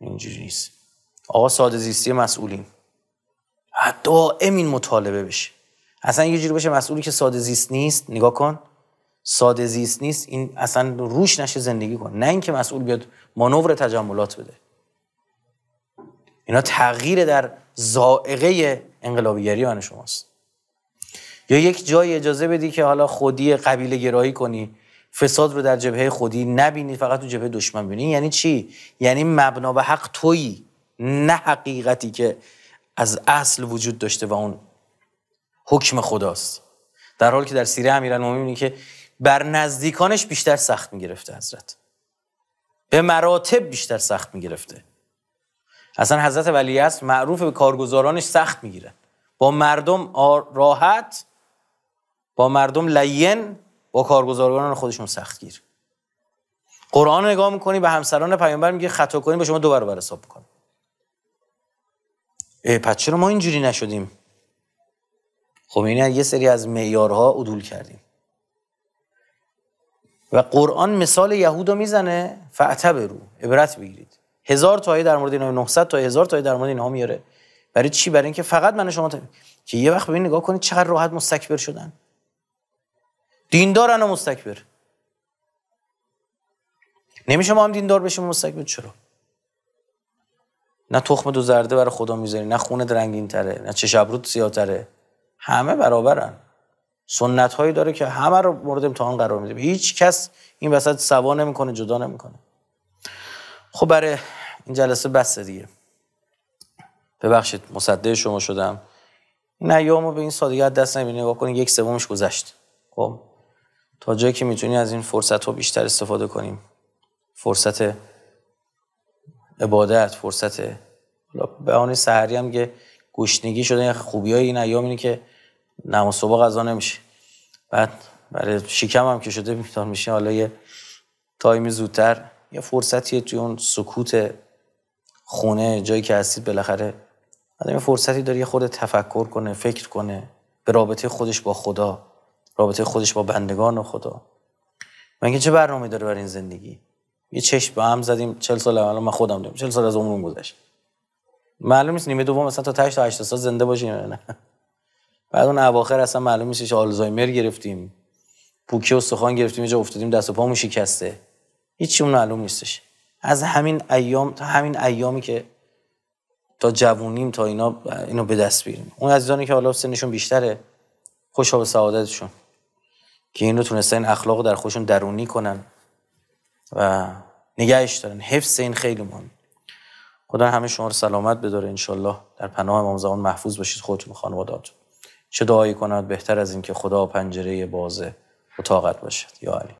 اینجوری نیست آقا ساده زیستی مسئولین دائم این مطالبه بشه اصلا یه جوری بشه مسئولی که ساده زیست نیست نگاه کن ساده زیست نیست این اصلا روش نشه زندگی کن نه اینکه مسئول بیاد مانور تجملات بده اینا تغییر در زائقه انقلابیگریان شماست یا یک جای اجازه بدی که حالا خودی قبیله گرایی کنی فساد رو در جبهه خودی نبینی فقط تو جبهه دشمن ببینی یعنی چی یعنی مبنا به حق تویی نه حقیقتی که از اصل وجود داشته و اون حکم خداست در حالی که در سیره امیرالمومنین که بر نزدیکانش بیشتر سخت میگرفته حضرت به مراتب بیشتر سخت میگرفته اصلا حضرت ولیعصر معروف به کارگزارانش سخت می‌گیره با مردم راحت با مردم لین با کارگزاران خودشون سختگیر قرآن نگاه میکنی به همسران پیامبر میگه خطا کنی به شما دو برابر حساب میکنه پس چرا ما اینجوری نشدیم خب این یعنی یه سری از معیارها عدول کردیم و قرآن مثال یهودا میزنه رو عبرت بگیرید هزار تا در مورد اینا 900 تا هزار تا در مورد اینها میاره برای چی برای اینکه فقط من شما تا... که یه وقت ببین نگاه کنید چقدر راحت مستکبر شدن دیندارن و مستکبر نمیشه ما هم دیندار بشیم مستکبر چرا نه تخم دو زرده برای خدا میذاری نه خونه رنگین تره نه چه ابرود زیادتره همه برابرن سنت هایی داره که همه رو مورد امتحان قرار میده هیچ کس این وسط سوا نمیکنه جدا نمیکنه خب برای این جلسه بسته دیگه ببخشید مصدق شما شدم این ایامو به این سادگی دست نمی نگاه کنید یک سومش گذشت خب تا جایی که میتونی از این فرصت ها بیشتر استفاده کنیم فرصت عبادت فرصت به آن سحری هم که گشنگی شده یه یعنی خوبی های این ایام اینه که نماز صبح غذا نمیشه بعد برای شکم هم که شده میتون میشه حالا یه تایم زودتر یه فرصتیه توی اون سکوت خونه جایی که هستید بالاخره آدم فرصتی داره یه خود تفکر کنه فکر کنه به رابطه خودش با خدا رابطه خودش با بندگان و خدا من که چه برنامه داره برای این زندگی یه چشم به هم زدیم 40 سال الان من خودم دارم 40 سال از عمرم گذشت معلوم نیست نیمه دوم مثلا تا 8 تا 80 سال زنده باشیم نه بعد اون اواخر اصلا معلوم نیستش آلزایمر گرفتیم پوکی و سخان گرفتیم اینجا افتادیم دست و پامون شکسته هیچ اون معلوم نیستش از همین ایام تا همین ایامی که تا جوونیم تا اینا اینو به دست بیاریم اون عزیزانی که حالا سنشون بیشتره خوشحال سعادتشون که این رو تونستن اخلاق در خودشون درونی کنن و نگهش دارن حفظ این خیلی مهم خدا همه شما رو سلامت بداره انشالله در پناه امام زمان محفوظ باشید خودتون خانواداتون چه دعایی کند بهتر از اینکه خدا پنجره بازه اتاقت باشد یا علی